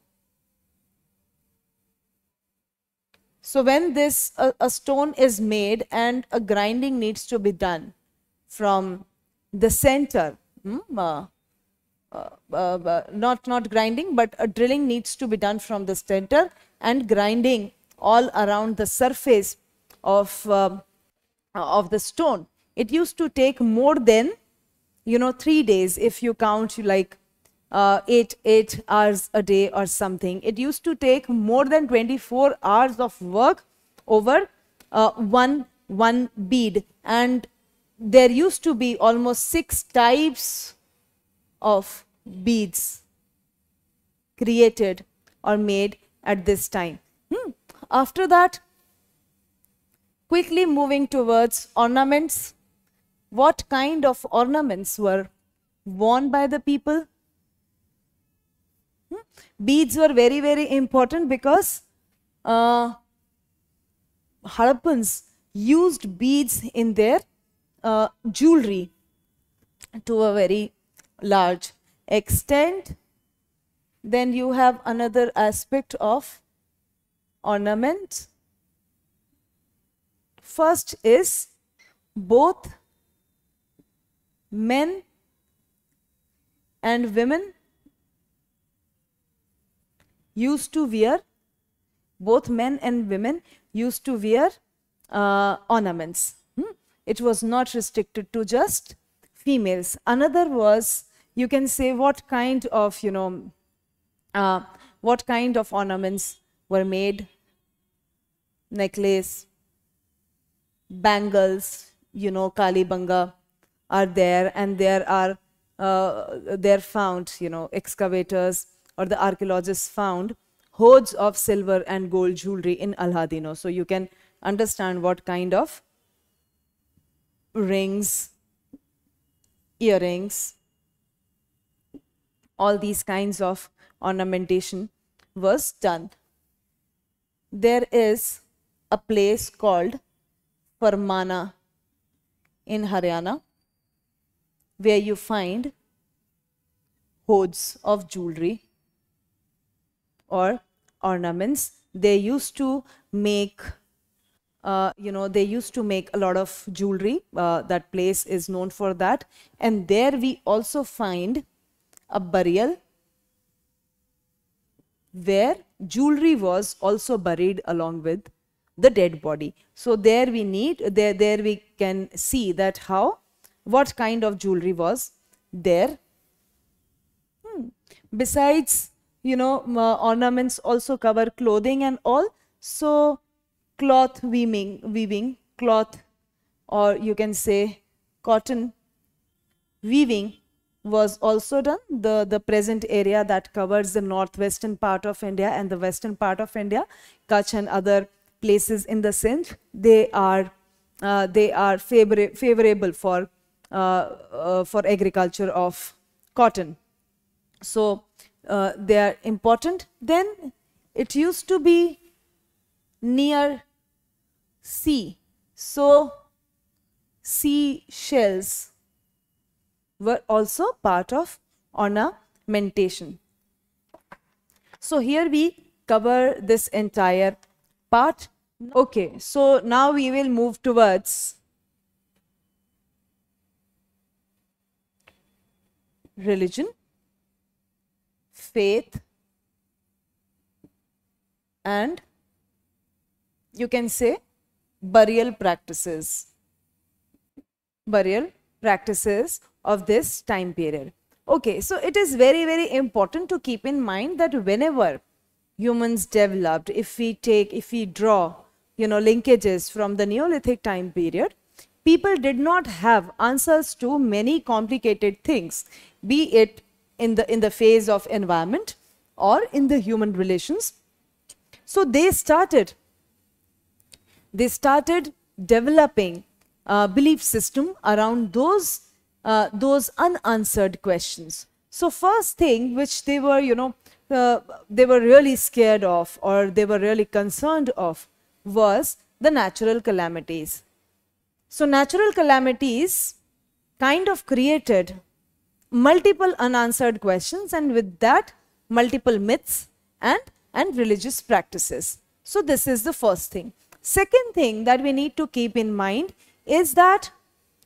So when this a, a, stone is made and a grinding needs to be done from the center hmm, uh uh, uh, uh, not not grinding but a drilling needs to be done from the center and grinding all around the surface of um, of the stone it used to take more than you know 3 days if you count like uh, 8 8 hours a day or something it used to take more than 24 hours of work over uh, one one bead and there used to be almost six types of beads created or made at this time. Hmm. After that, quickly moving towards ornaments, what kind of ornaments were worn by the people? Hmm. Beads were very, very important because uh, Harappans used beads in their uh, jewelry to a very large extent. Then you have another aspect of ornament. First is both men and women used to wear both men and women used to wear uh, ornaments it was not restricted to just females. Another was, you can say what kind of, you know, uh, what kind of ornaments were made, necklace, bangles, you know, Kalibanga are there and there are, uh, they're found, you know, excavators or the archaeologists found hoards of silver and gold jewelry in Alhadino. So you can understand what kind of rings, earrings, all these kinds of ornamentation was done. There is a place called Parmana in Haryana where you find hoards of jewelry or ornaments. They used to make uh, you know, they used to make a lot of jewelry. Uh, that place is known for that. And there we also find a burial where jewelry was also buried along with the dead body. So there we need, there, there we can see that how, what kind of jewelry was there. Hmm. Besides, you know, uh, ornaments also cover clothing and all. So cloth weaving, weaving, cloth, or you can say cotton weaving was also done. The, the present area that covers the northwestern part of India and the western part of India, Kutch and other places in the Sindh, they are, uh, they are favor favorable for, uh, uh, for agriculture of cotton. So uh, they are important. Then it used to be near sea. So, sea shells were also part of ornamentation. So, here we cover this entire part. Okay, so now we will move towards religion, faith, and you can say burial practices burial practices of this time period. Okay, so it is very, very important to keep in mind that whenever humans developed, if we take, if we draw, you know, linkages from the Neolithic time period, people did not have answers to many complicated things, be it in the, in the phase of environment or in the human relations. So they started they started developing a belief system around those, uh, those unanswered questions. So first thing which they were, you know, uh, they were really scared of or they were really concerned of was the natural calamities. So natural calamities kind of created multiple unanswered questions and with that multiple myths and, and religious practices. So this is the first thing. Second thing that we need to keep in mind is that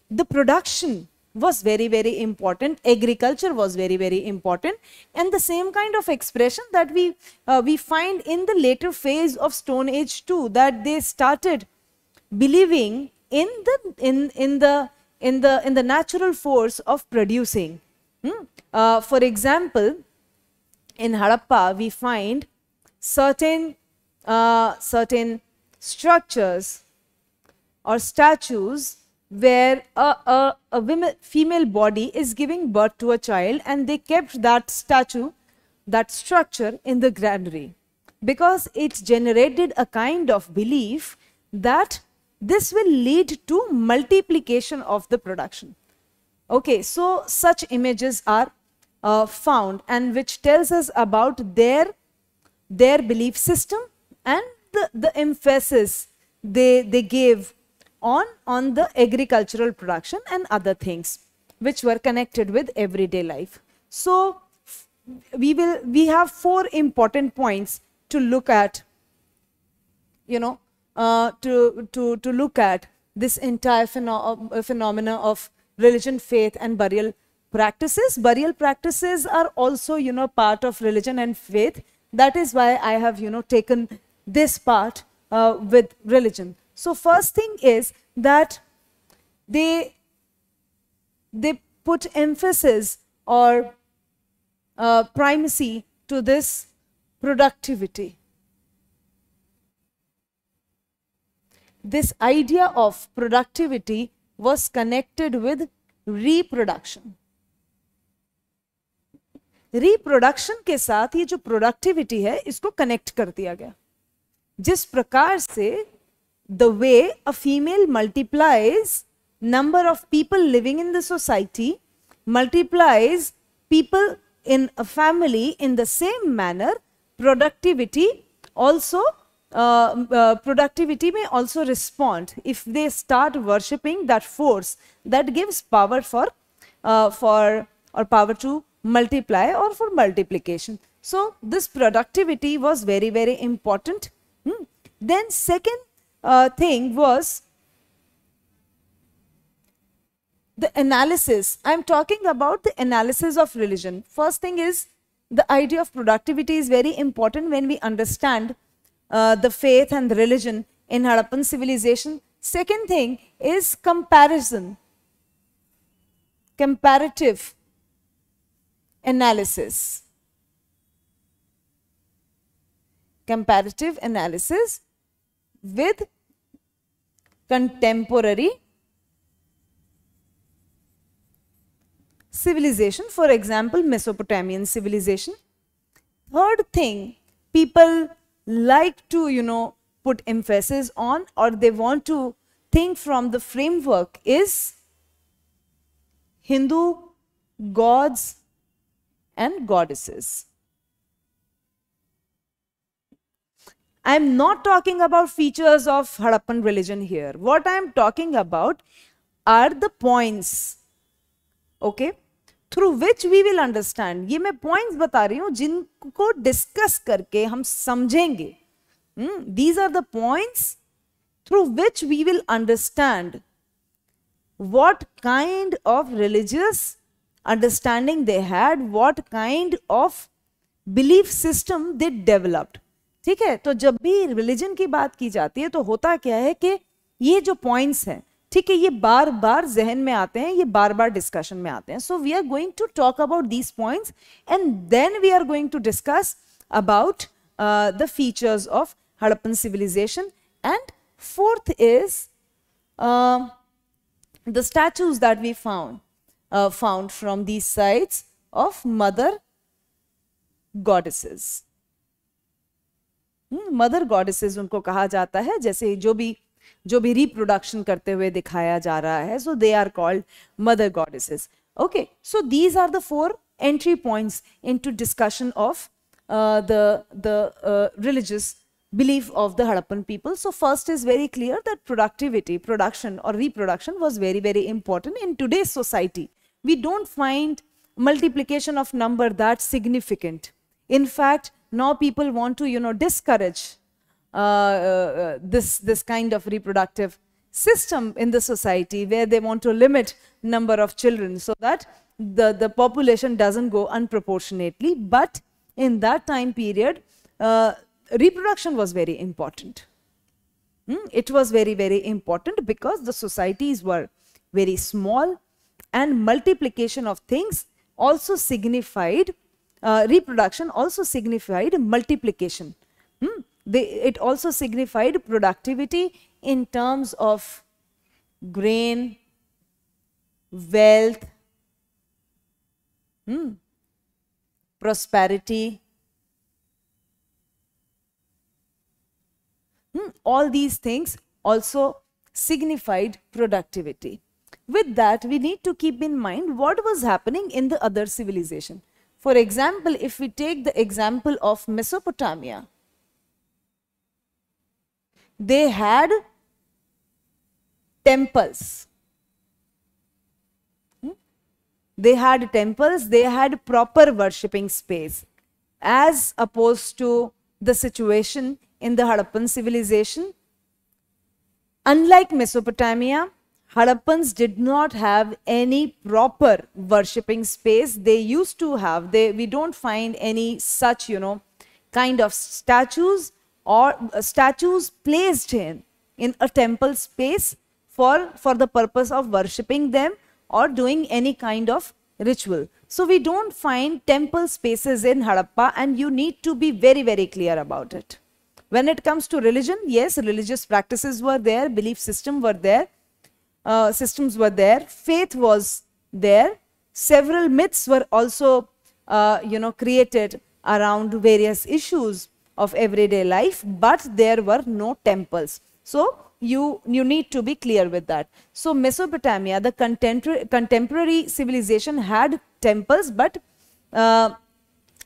the production was very very important agriculture was very very important and the same kind of expression that we uh, we find in the later phase of stone age too that they started believing in the in in the in the in the natural force of producing hmm? uh, for example in harappa we find certain uh, certain structures or statues where a, a, a women, female body is giving birth to a child and they kept that statue, that structure in the granary because it generated a kind of belief that this will lead to multiplication of the production. Okay, so such images are uh, found and which tells us about their, their belief system and the, the emphasis they, they gave on, on the agricultural production and other things which were connected with everyday life. So, we will we have four important points to look at you know uh, to to to look at this entire pheno uh, phenomena of religion faith and burial practices burial practices are also you know part of religion and faith that is why i have you know taken this part uh, with religion. So first thing is that they they put emphasis or uh, primacy to this productivity. This idea of productivity was connected with reproduction. Reproduction के साथ ये जो productivity है इसको connect कर दिया गया just the way a female multiplies number of people living in the society multiplies people in a family in the same manner productivity also uh, uh, productivity may also respond if they start worshipping that force that gives power for uh, for or power to multiply or for multiplication so this productivity was very very important Hmm? Then second uh, thing was the analysis. I am talking about the analysis of religion. First thing is the idea of productivity is very important when we understand uh, the faith and the religion in Harappan civilization. Second thing is comparison, comparative analysis. comparative analysis with contemporary civilization, for example, Mesopotamian civilization. Third thing people like to, you know, put emphasis on or they want to think from the framework is Hindu gods and goddesses. I'm not talking about features of Harappan religion here. What I'm talking about are the points, okay, through which we will understand. ये मैं points बता रही हूँ जिनको discuss करके हम समझेंगे. Hmm? These are the points through which we will understand what kind of religious understanding they had, what kind of belief system they developed. ठीक है तो जब भी रिलीजन की बात की जाती है तो होता क्या है कि ये जो पॉइंट्स हैं ठीक है ये बार बार जहन में आते हैं ये बार बार डिस्कशन में आते हैं so we are going to talk about these points and then we are going to discuss about the features of Harappan civilisation and fourth is the statues that we found found from these these of mother uh, um, uh, mother goddesses mother goddesses उनको कहा जाता है जैसे जो भी जो भी reproduction करते हुए दिखाया जा रहा है so they are called mother goddesses okay so these are the four entry points into discussion of uh, the the uh, religious belief of the harappan people so first is very clear that productivity production or reproduction was very very important in today's society we don't find multiplication of number that significant in fact now people want to you know discourage uh, uh, uh, this this kind of reproductive system in the society where they want to limit number of children so that the the population doesn't go unproportionately but in that time period uh, reproduction was very important mm? it was very very important because the societies were very small and multiplication of things also signified uh, reproduction also signified multiplication. Hmm? They, it also signified productivity in terms of grain, wealth, hmm, prosperity. Hmm, all these things also signified productivity. With that, we need to keep in mind what was happening in the other civilization. For example, if we take the example of Mesopotamia, they had temples. Hmm? They had temples, they had proper worshipping space as opposed to the situation in the Harappan civilization. Unlike Mesopotamia, Harappans did not have any proper worshipping space. They used to have, they, we don't find any such, you know, kind of statues or uh, statues placed in, in a temple space for, for the purpose of worshipping them or doing any kind of ritual. So we don't find temple spaces in Harappa and you need to be very, very clear about it. When it comes to religion, yes, religious practices were there, belief system were there, uh, systems were there, faith was there, several myths were also, uh, you know, created around various issues of everyday life, but there were no temples. So, you, you need to be clear with that. So, Mesopotamia, the contemporary, contemporary civilization had temples, but uh,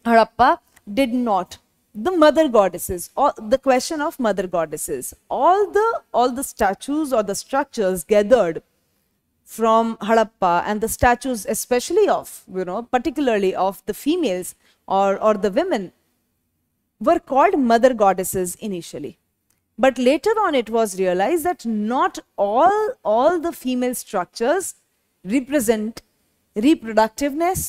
Harappa did not the mother goddesses or the question of mother goddesses all the all the statues or the structures gathered from harappa and the statues especially of you know particularly of the females or or the women were called mother goddesses initially but later on it was realized that not all all the female structures represent reproductiveness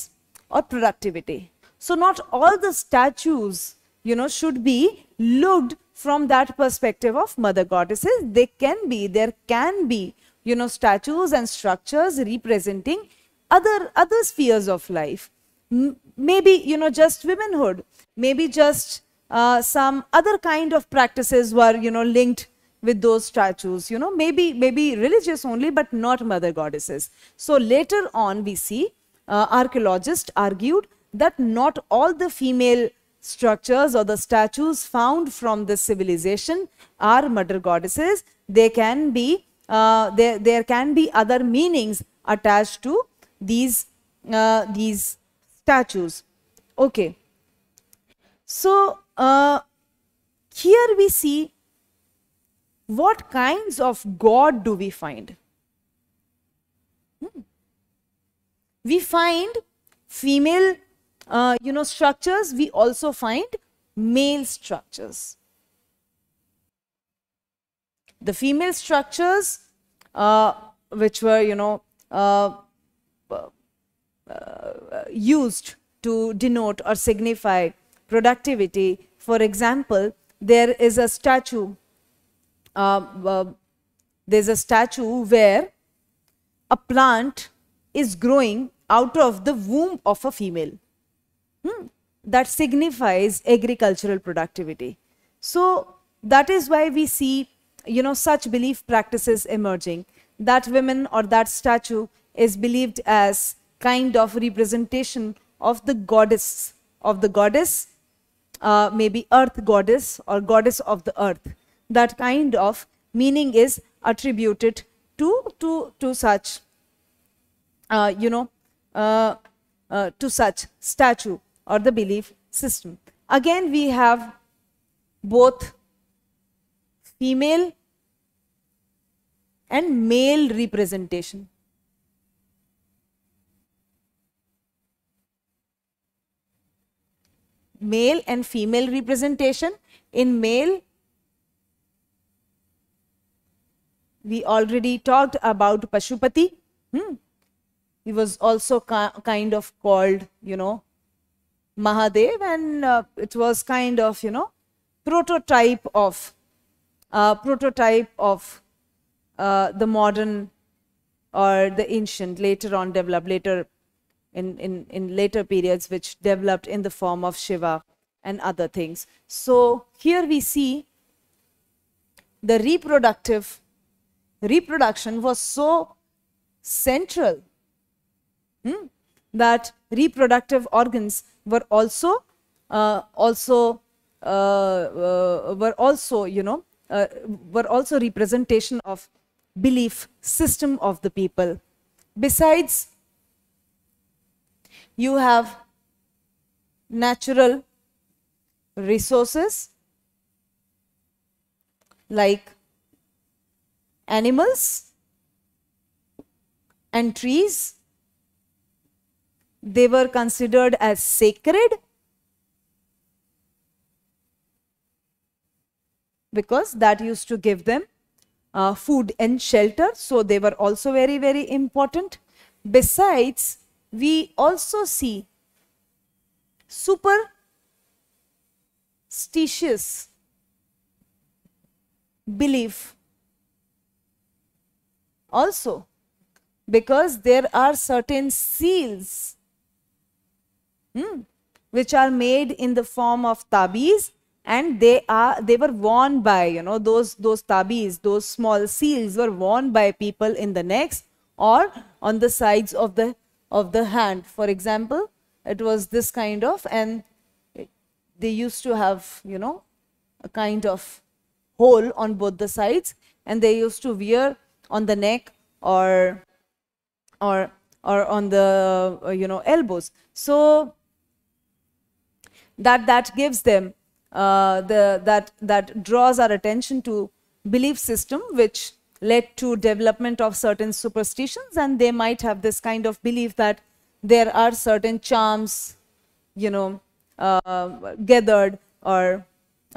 or productivity so not all the statues you know, should be looked from that perspective of mother goddesses. They can be, there can be, you know, statues and structures representing other, other spheres of life. M maybe, you know, just womanhood, maybe just uh, some other kind of practices were, you know, linked with those statues, you know, maybe, maybe religious only, but not mother goddesses. So later on, we see uh, archaeologists argued that not all the female structures or the statues found from this civilization are mother goddesses. They can be, uh, there, there can be other meanings attached to these, uh, these statues. Okay. So, uh, here we see what kinds of God do we find? Hmm. We find female uh, you know, structures, we also find male structures. The female structures, uh, which were, you know, uh, uh, uh used to denote or signify productivity. For example, there is a statue, um, uh, there's a statue where a plant is growing out of the womb of a female hmm, that signifies agricultural productivity. So that is why we see, you know, such belief practices emerging. That women or that statue is believed as kind of representation of the goddess, of the goddess, uh, maybe earth goddess or goddess of the earth. That kind of meaning is attributed to, to, to such, uh, you know, uh, uh to such statue or the belief system. Again, we have both female and male representation. Male and female representation. In male, we already talked about Pashupati. Hmm. He was also kind of called, you know, Mahadev and uh, it was kind of, you know, prototype of, uh, prototype of uh, the modern or the ancient later on developed later in, in, in later periods which developed in the form of Shiva and other things. So here we see the reproductive reproduction was so central hmm, that reproductive organs were also uh, also uh, uh were also you know uh, were also representation of belief system of the people besides you have natural resources like animals and trees they were considered as sacred because that used to give them uh, food and shelter. So they were also very, very important. Besides, we also see superstitious belief also because there are certain seals hmm, which are made in the form of tabis and they are they were worn by you know those those tabis those small seals were worn by people in the necks or on the sides of the of the hand for example it was this kind of and they used to have you know a kind of hole on both the sides and they used to wear on the neck or or or on the you know elbows so that that gives them uh, the that that draws our attention to belief system which led to development of certain superstitions and they might have this kind of belief that there are certain charms you know uh, gathered or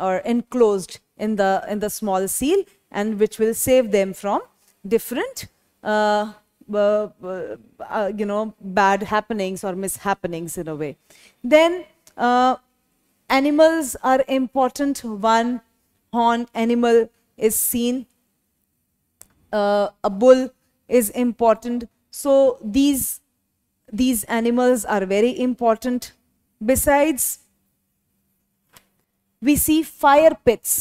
or enclosed in the in the small seal and which will save them from different uh, uh, uh you know bad happenings or mishappenings in a way then uh, animals are important. One horn animal is seen. Uh, a bull is important. So these, these animals are very important. Besides, we see fire pits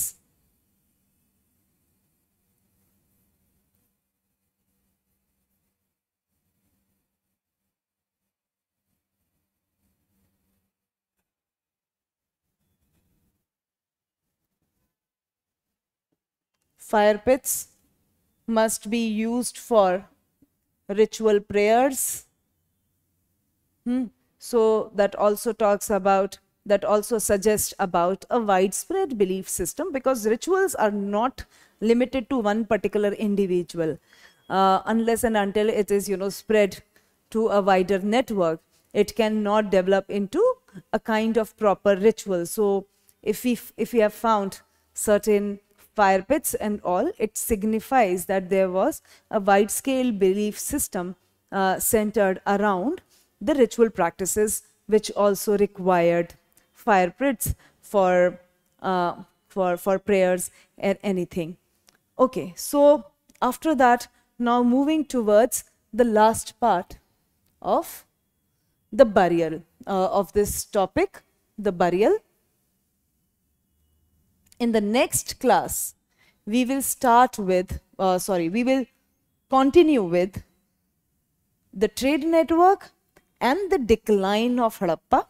Fire pits must be used for ritual prayers. Hmm. So that also talks about, that also suggests about a widespread belief system because rituals are not limited to one particular individual uh, unless and until it is, you know, spread to a wider network. It cannot develop into a kind of proper ritual. So if we, if we have found certain fire pits and all, it signifies that there was a wide-scale belief system uh, centered around the ritual practices which also required fire pits for, uh, for, for prayers and anything. Okay, so after that, now moving towards the last part of the burial uh, of this topic, the burial in the next class, we will start with, uh, sorry, we will continue with the trade network and the decline of Harappa.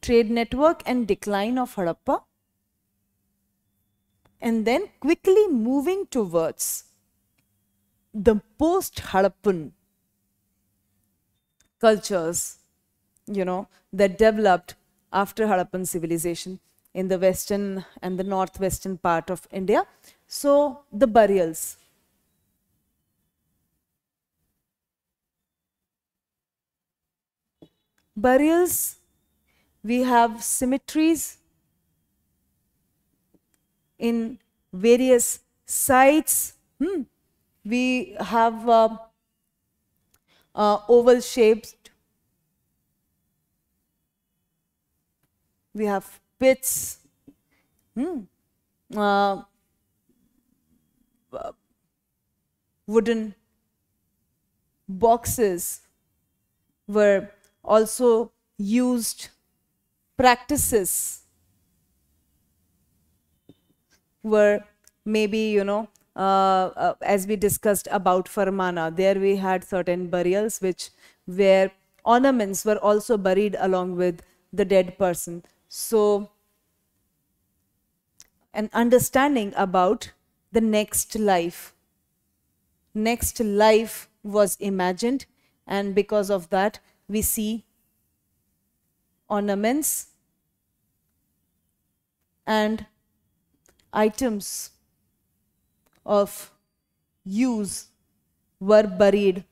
Trade network and decline of Harappa. And then quickly moving towards the post-Harappan cultures, you know, that developed after Harappan civilization in the western and the northwestern part of India. So the burials. Burials, we have cemeteries in various sites. Hmm. We have uh, uh, oval shapes we have pits, hmm, uh, uh, wooden boxes were also used practices were maybe you know uh, uh, as we discussed about farmana there we had certain burials which where ornaments were also buried along with the dead person so, an understanding about the next life. Next life was imagined, and because of that, we see ornaments and items of use were buried,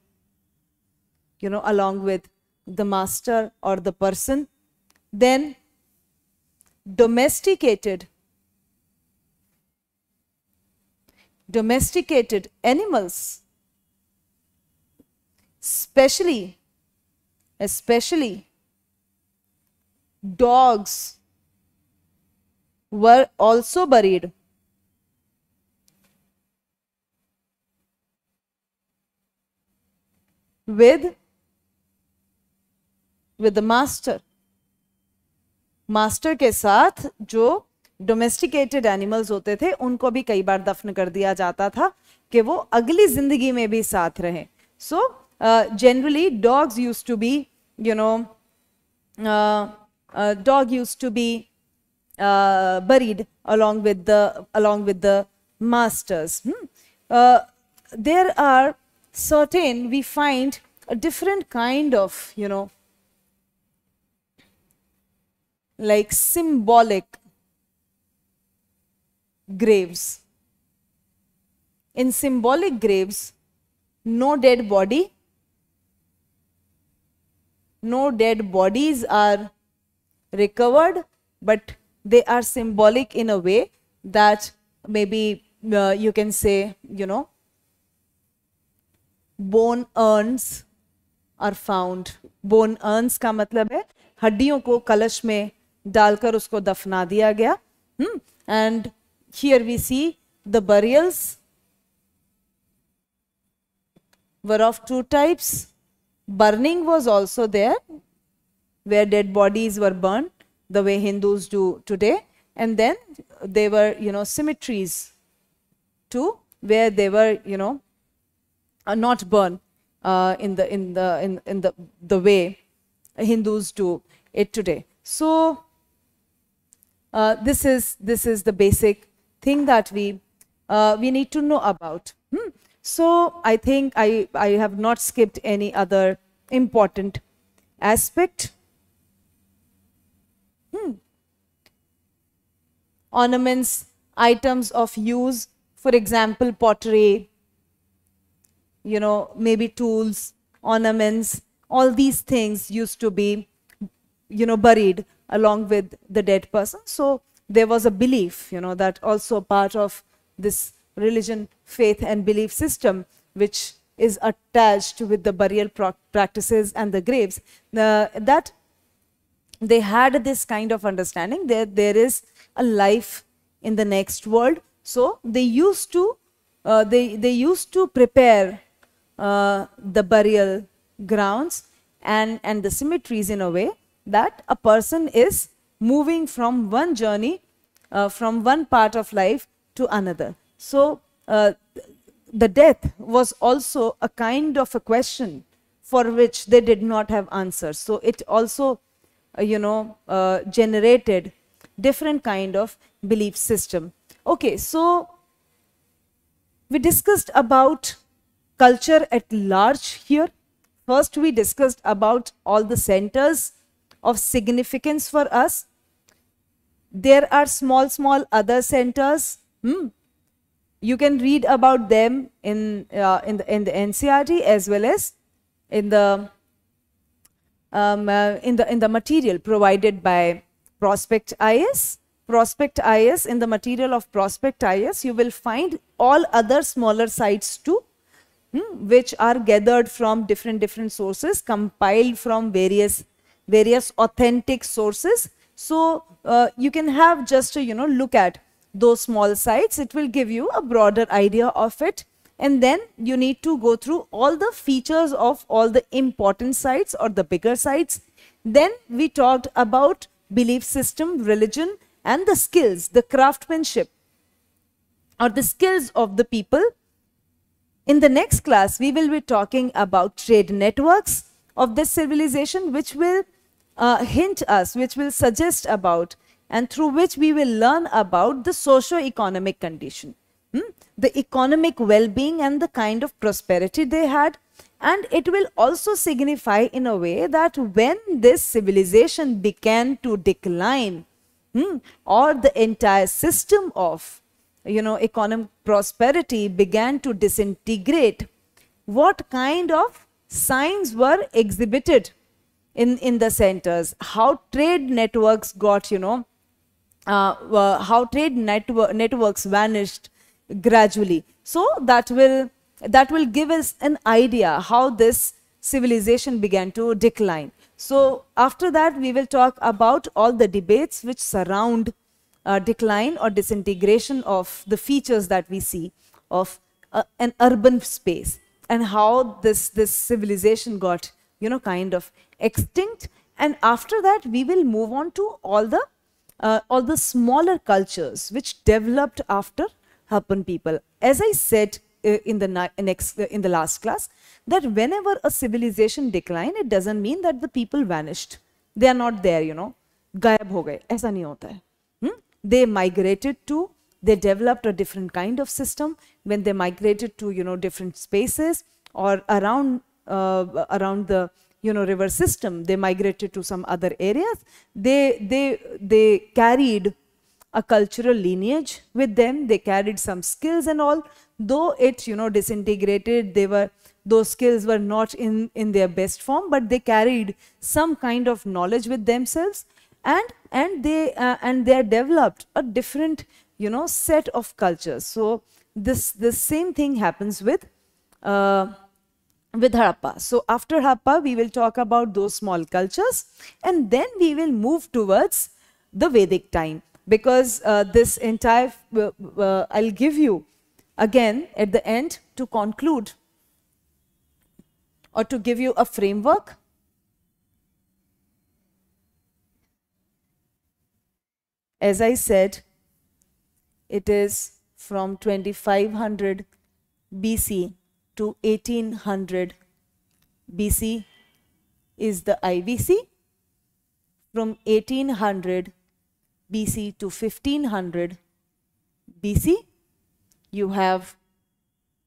you know, along with the master or the person. Then domesticated domesticated animals especially especially dogs were also buried with with the master master के साथ जो domesticated animals होते थे उनको भी कई बार दफन कर दिया जाता था कि वो अगली जिंदगी में भी साथ रहे so generally dogs use to be you know dog use to be buried along with the along with the masters there are certain we find different kind of you know like symbolic graves. In symbolic graves, no dead body, no dead bodies are recovered, but they are symbolic in a way that maybe uh, you can say, you know, bone urns are found. Bone urns ka matlab hai हड्डियों को कलश में डालकर उसको दफना दिया गया and here we see the burials were of two types. Burning was also there, where dead bodies were burned, the way Hindus do today. And then there were, you know, cemeteries too, where they were, you know, uh, not burned uh, in the in the in in the the way Hindus do it today. So uh, this is this is the basic thing that we uh, we need to know about. Hmm. So I think I I have not skipped any other important aspect. Hmm. Ornaments, items of use, for example, pottery, you know, maybe tools, ornaments, all these things used to be, you know, buried along with the dead person. So there was a belief, you know, that also part of this religion, faith, and belief system, which is attached with the burial practices and the graves, uh, that they had this kind of understanding that there is a life in the next world. So they used to uh, they they used to prepare uh, the burial grounds and and the cemeteries in a way that a person is moving from one journey, uh, from one part of life to another. So, uh, the death was also a kind of a question for which they did not have answers. So, it also, uh, you know, uh, generated different kind of belief system. Okay, so we discussed about culture at large here. First, we discussed about all the centers of significance for us. There are small, small other centers. Hmm? You can read about them in, uh, in, the, in the NCRT as well as in the, um, uh, in, the, in the material provided by Prospect IS. Prospect IS, in the material of Prospect IS, you will find all other smaller sites too, hmm, which are gathered from different, different sources, compiled from various various authentic sources. So uh, you can have just a, you know, look at those small sites. It will give you a broader idea of it. And then you need to go through all the features of all the important sites or the bigger sites. Then we talked about belief system, religion, and the skills, the craftsmanship or the skills of the people. In the next class, we will be talking about trade networks of this civilization, which will uh, hint us, which will suggest about, and through which we will learn about the socio-economic condition, hmm? the economic well-being and the kind of prosperity they had. And it will also signify in a way that when this civilization began to decline, hmm, or the entire system of you know, economic prosperity began to disintegrate, what kind of signs were exhibited in, in the centers, how trade networks got, you know, uh, how trade network, networks vanished gradually. So that will, that will give us an idea how this civilization began to decline. So after that, we will talk about all the debates which surround uh, decline or disintegration of the features that we see of uh, an urban space and how this this civilization got you know kind of extinct and after that we will move on to all the uh, all the smaller cultures which developed after Harappan people. As I said uh, in the next uh, in the last class, that whenever a civilization declined, it doesn't mean that the people vanished. They are not there, you know. गायब हो गए ऐसा नहीं होता है they migrated to they developed a different kind of system when they migrated to you know different spaces or around uh, around the you know, river system. They migrated to some other areas. They, they, they carried a cultural lineage with them. They carried some skills and all. Though it, you know, disintegrated, they were, those skills were not in, in their best form, but they carried some kind of knowledge with themselves and, and they, uh, and they developed a different, you know, set of cultures. So this, this same thing happens with, uh, with Harappa. So after Harappa, we will talk about those small cultures and then we will move towards the Vedic time because uh, this entire, uh, uh, I'll give you again at the end to conclude or to give you a framework. As I said, it is from 2500 BC to 1800 BC is the IVC. From 1800 BC to 1500 BC, you have,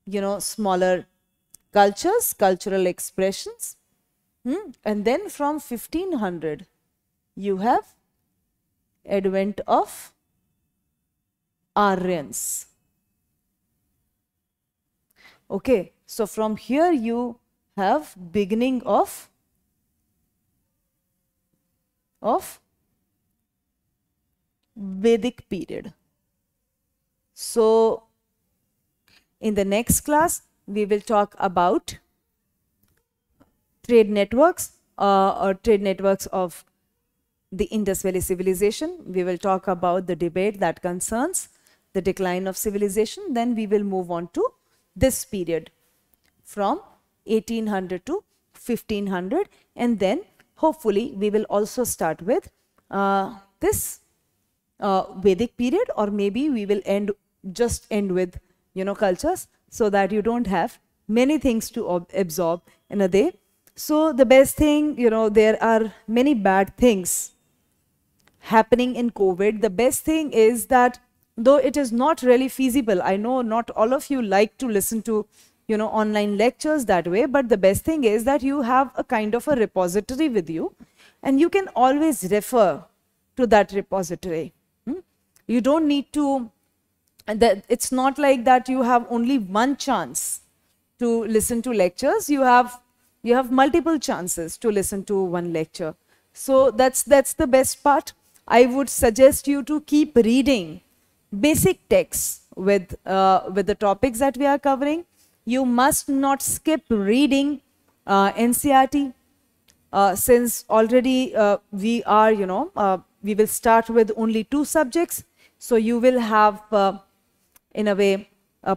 you know, smaller cultures, cultural expressions. Hmm? And then from 1500, you have advent of Aryans. Okay, so from here you have beginning of of Vedic period. So in the next class, we will talk about trade networks uh, or trade networks of the Indus Valley civilization. We will talk about the debate that concerns the decline of civilization. Then we will move on to this period from 1800 to 1500 and then hopefully we will also start with uh, this uh, Vedic period or maybe we will end just end with you know cultures so that you don't have many things to absorb in a day. So the best thing you know there are many bad things happening in COVID. The best thing is that though it is not really feasible. I know not all of you like to listen to you know online lectures that way but the best thing is that you have a kind of a repository with you and you can always refer to that repository hmm? you don't need to it's not like that you have only one chance to listen to lectures you have you have multiple chances to listen to one lecture so that's that's the best part i would suggest you to keep reading basic texts with, uh, with the topics that we are covering. You must not skip reading uh, NCRT uh, since already uh, we are, you know, uh, we will start with only two subjects. So you will have, uh, in a way,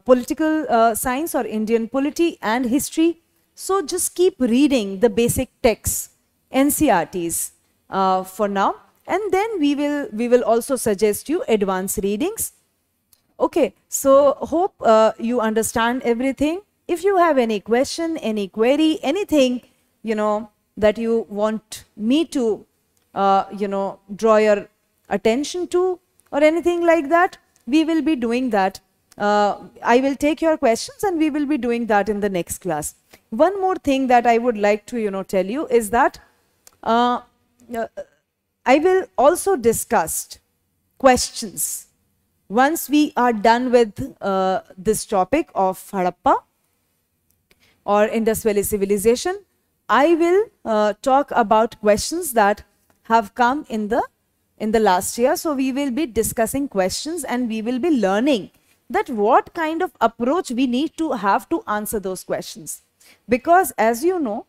political science or Indian polity and history. So just keep reading the basic texts, NCRTs for now and then we will we will also suggest you advanced readings okay so hope uh, you understand everything if you have any question any query anything you know that you want me to uh, you know draw your attention to or anything like that we will be doing that uh, I will take your questions and we will be doing that in the next class. One more thing that I would like to you know tell you is that uh, uh, I will also discuss questions once we are done with uh, this topic of Harappa or Indus Valley civilization. I will uh, talk about questions that have come in the in the last year. So we will be discussing questions and we will be learning that what kind of approach we need to have to answer those questions. Because as you know,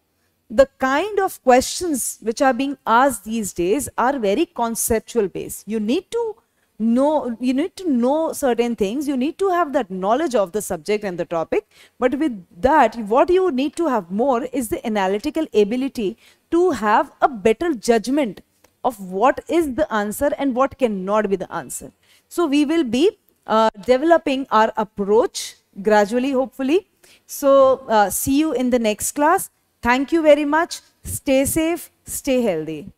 the kind of questions which are being asked these days are very conceptual based. You need to know you need to know certain things you need to have that knowledge of the subject and the topic but with that what you need to have more is the analytical ability to have a better judgment of what is the answer and what cannot be the answer so we will be uh, developing our approach gradually hopefully so uh, see you in the next class Thank you very much. Stay safe, stay healthy.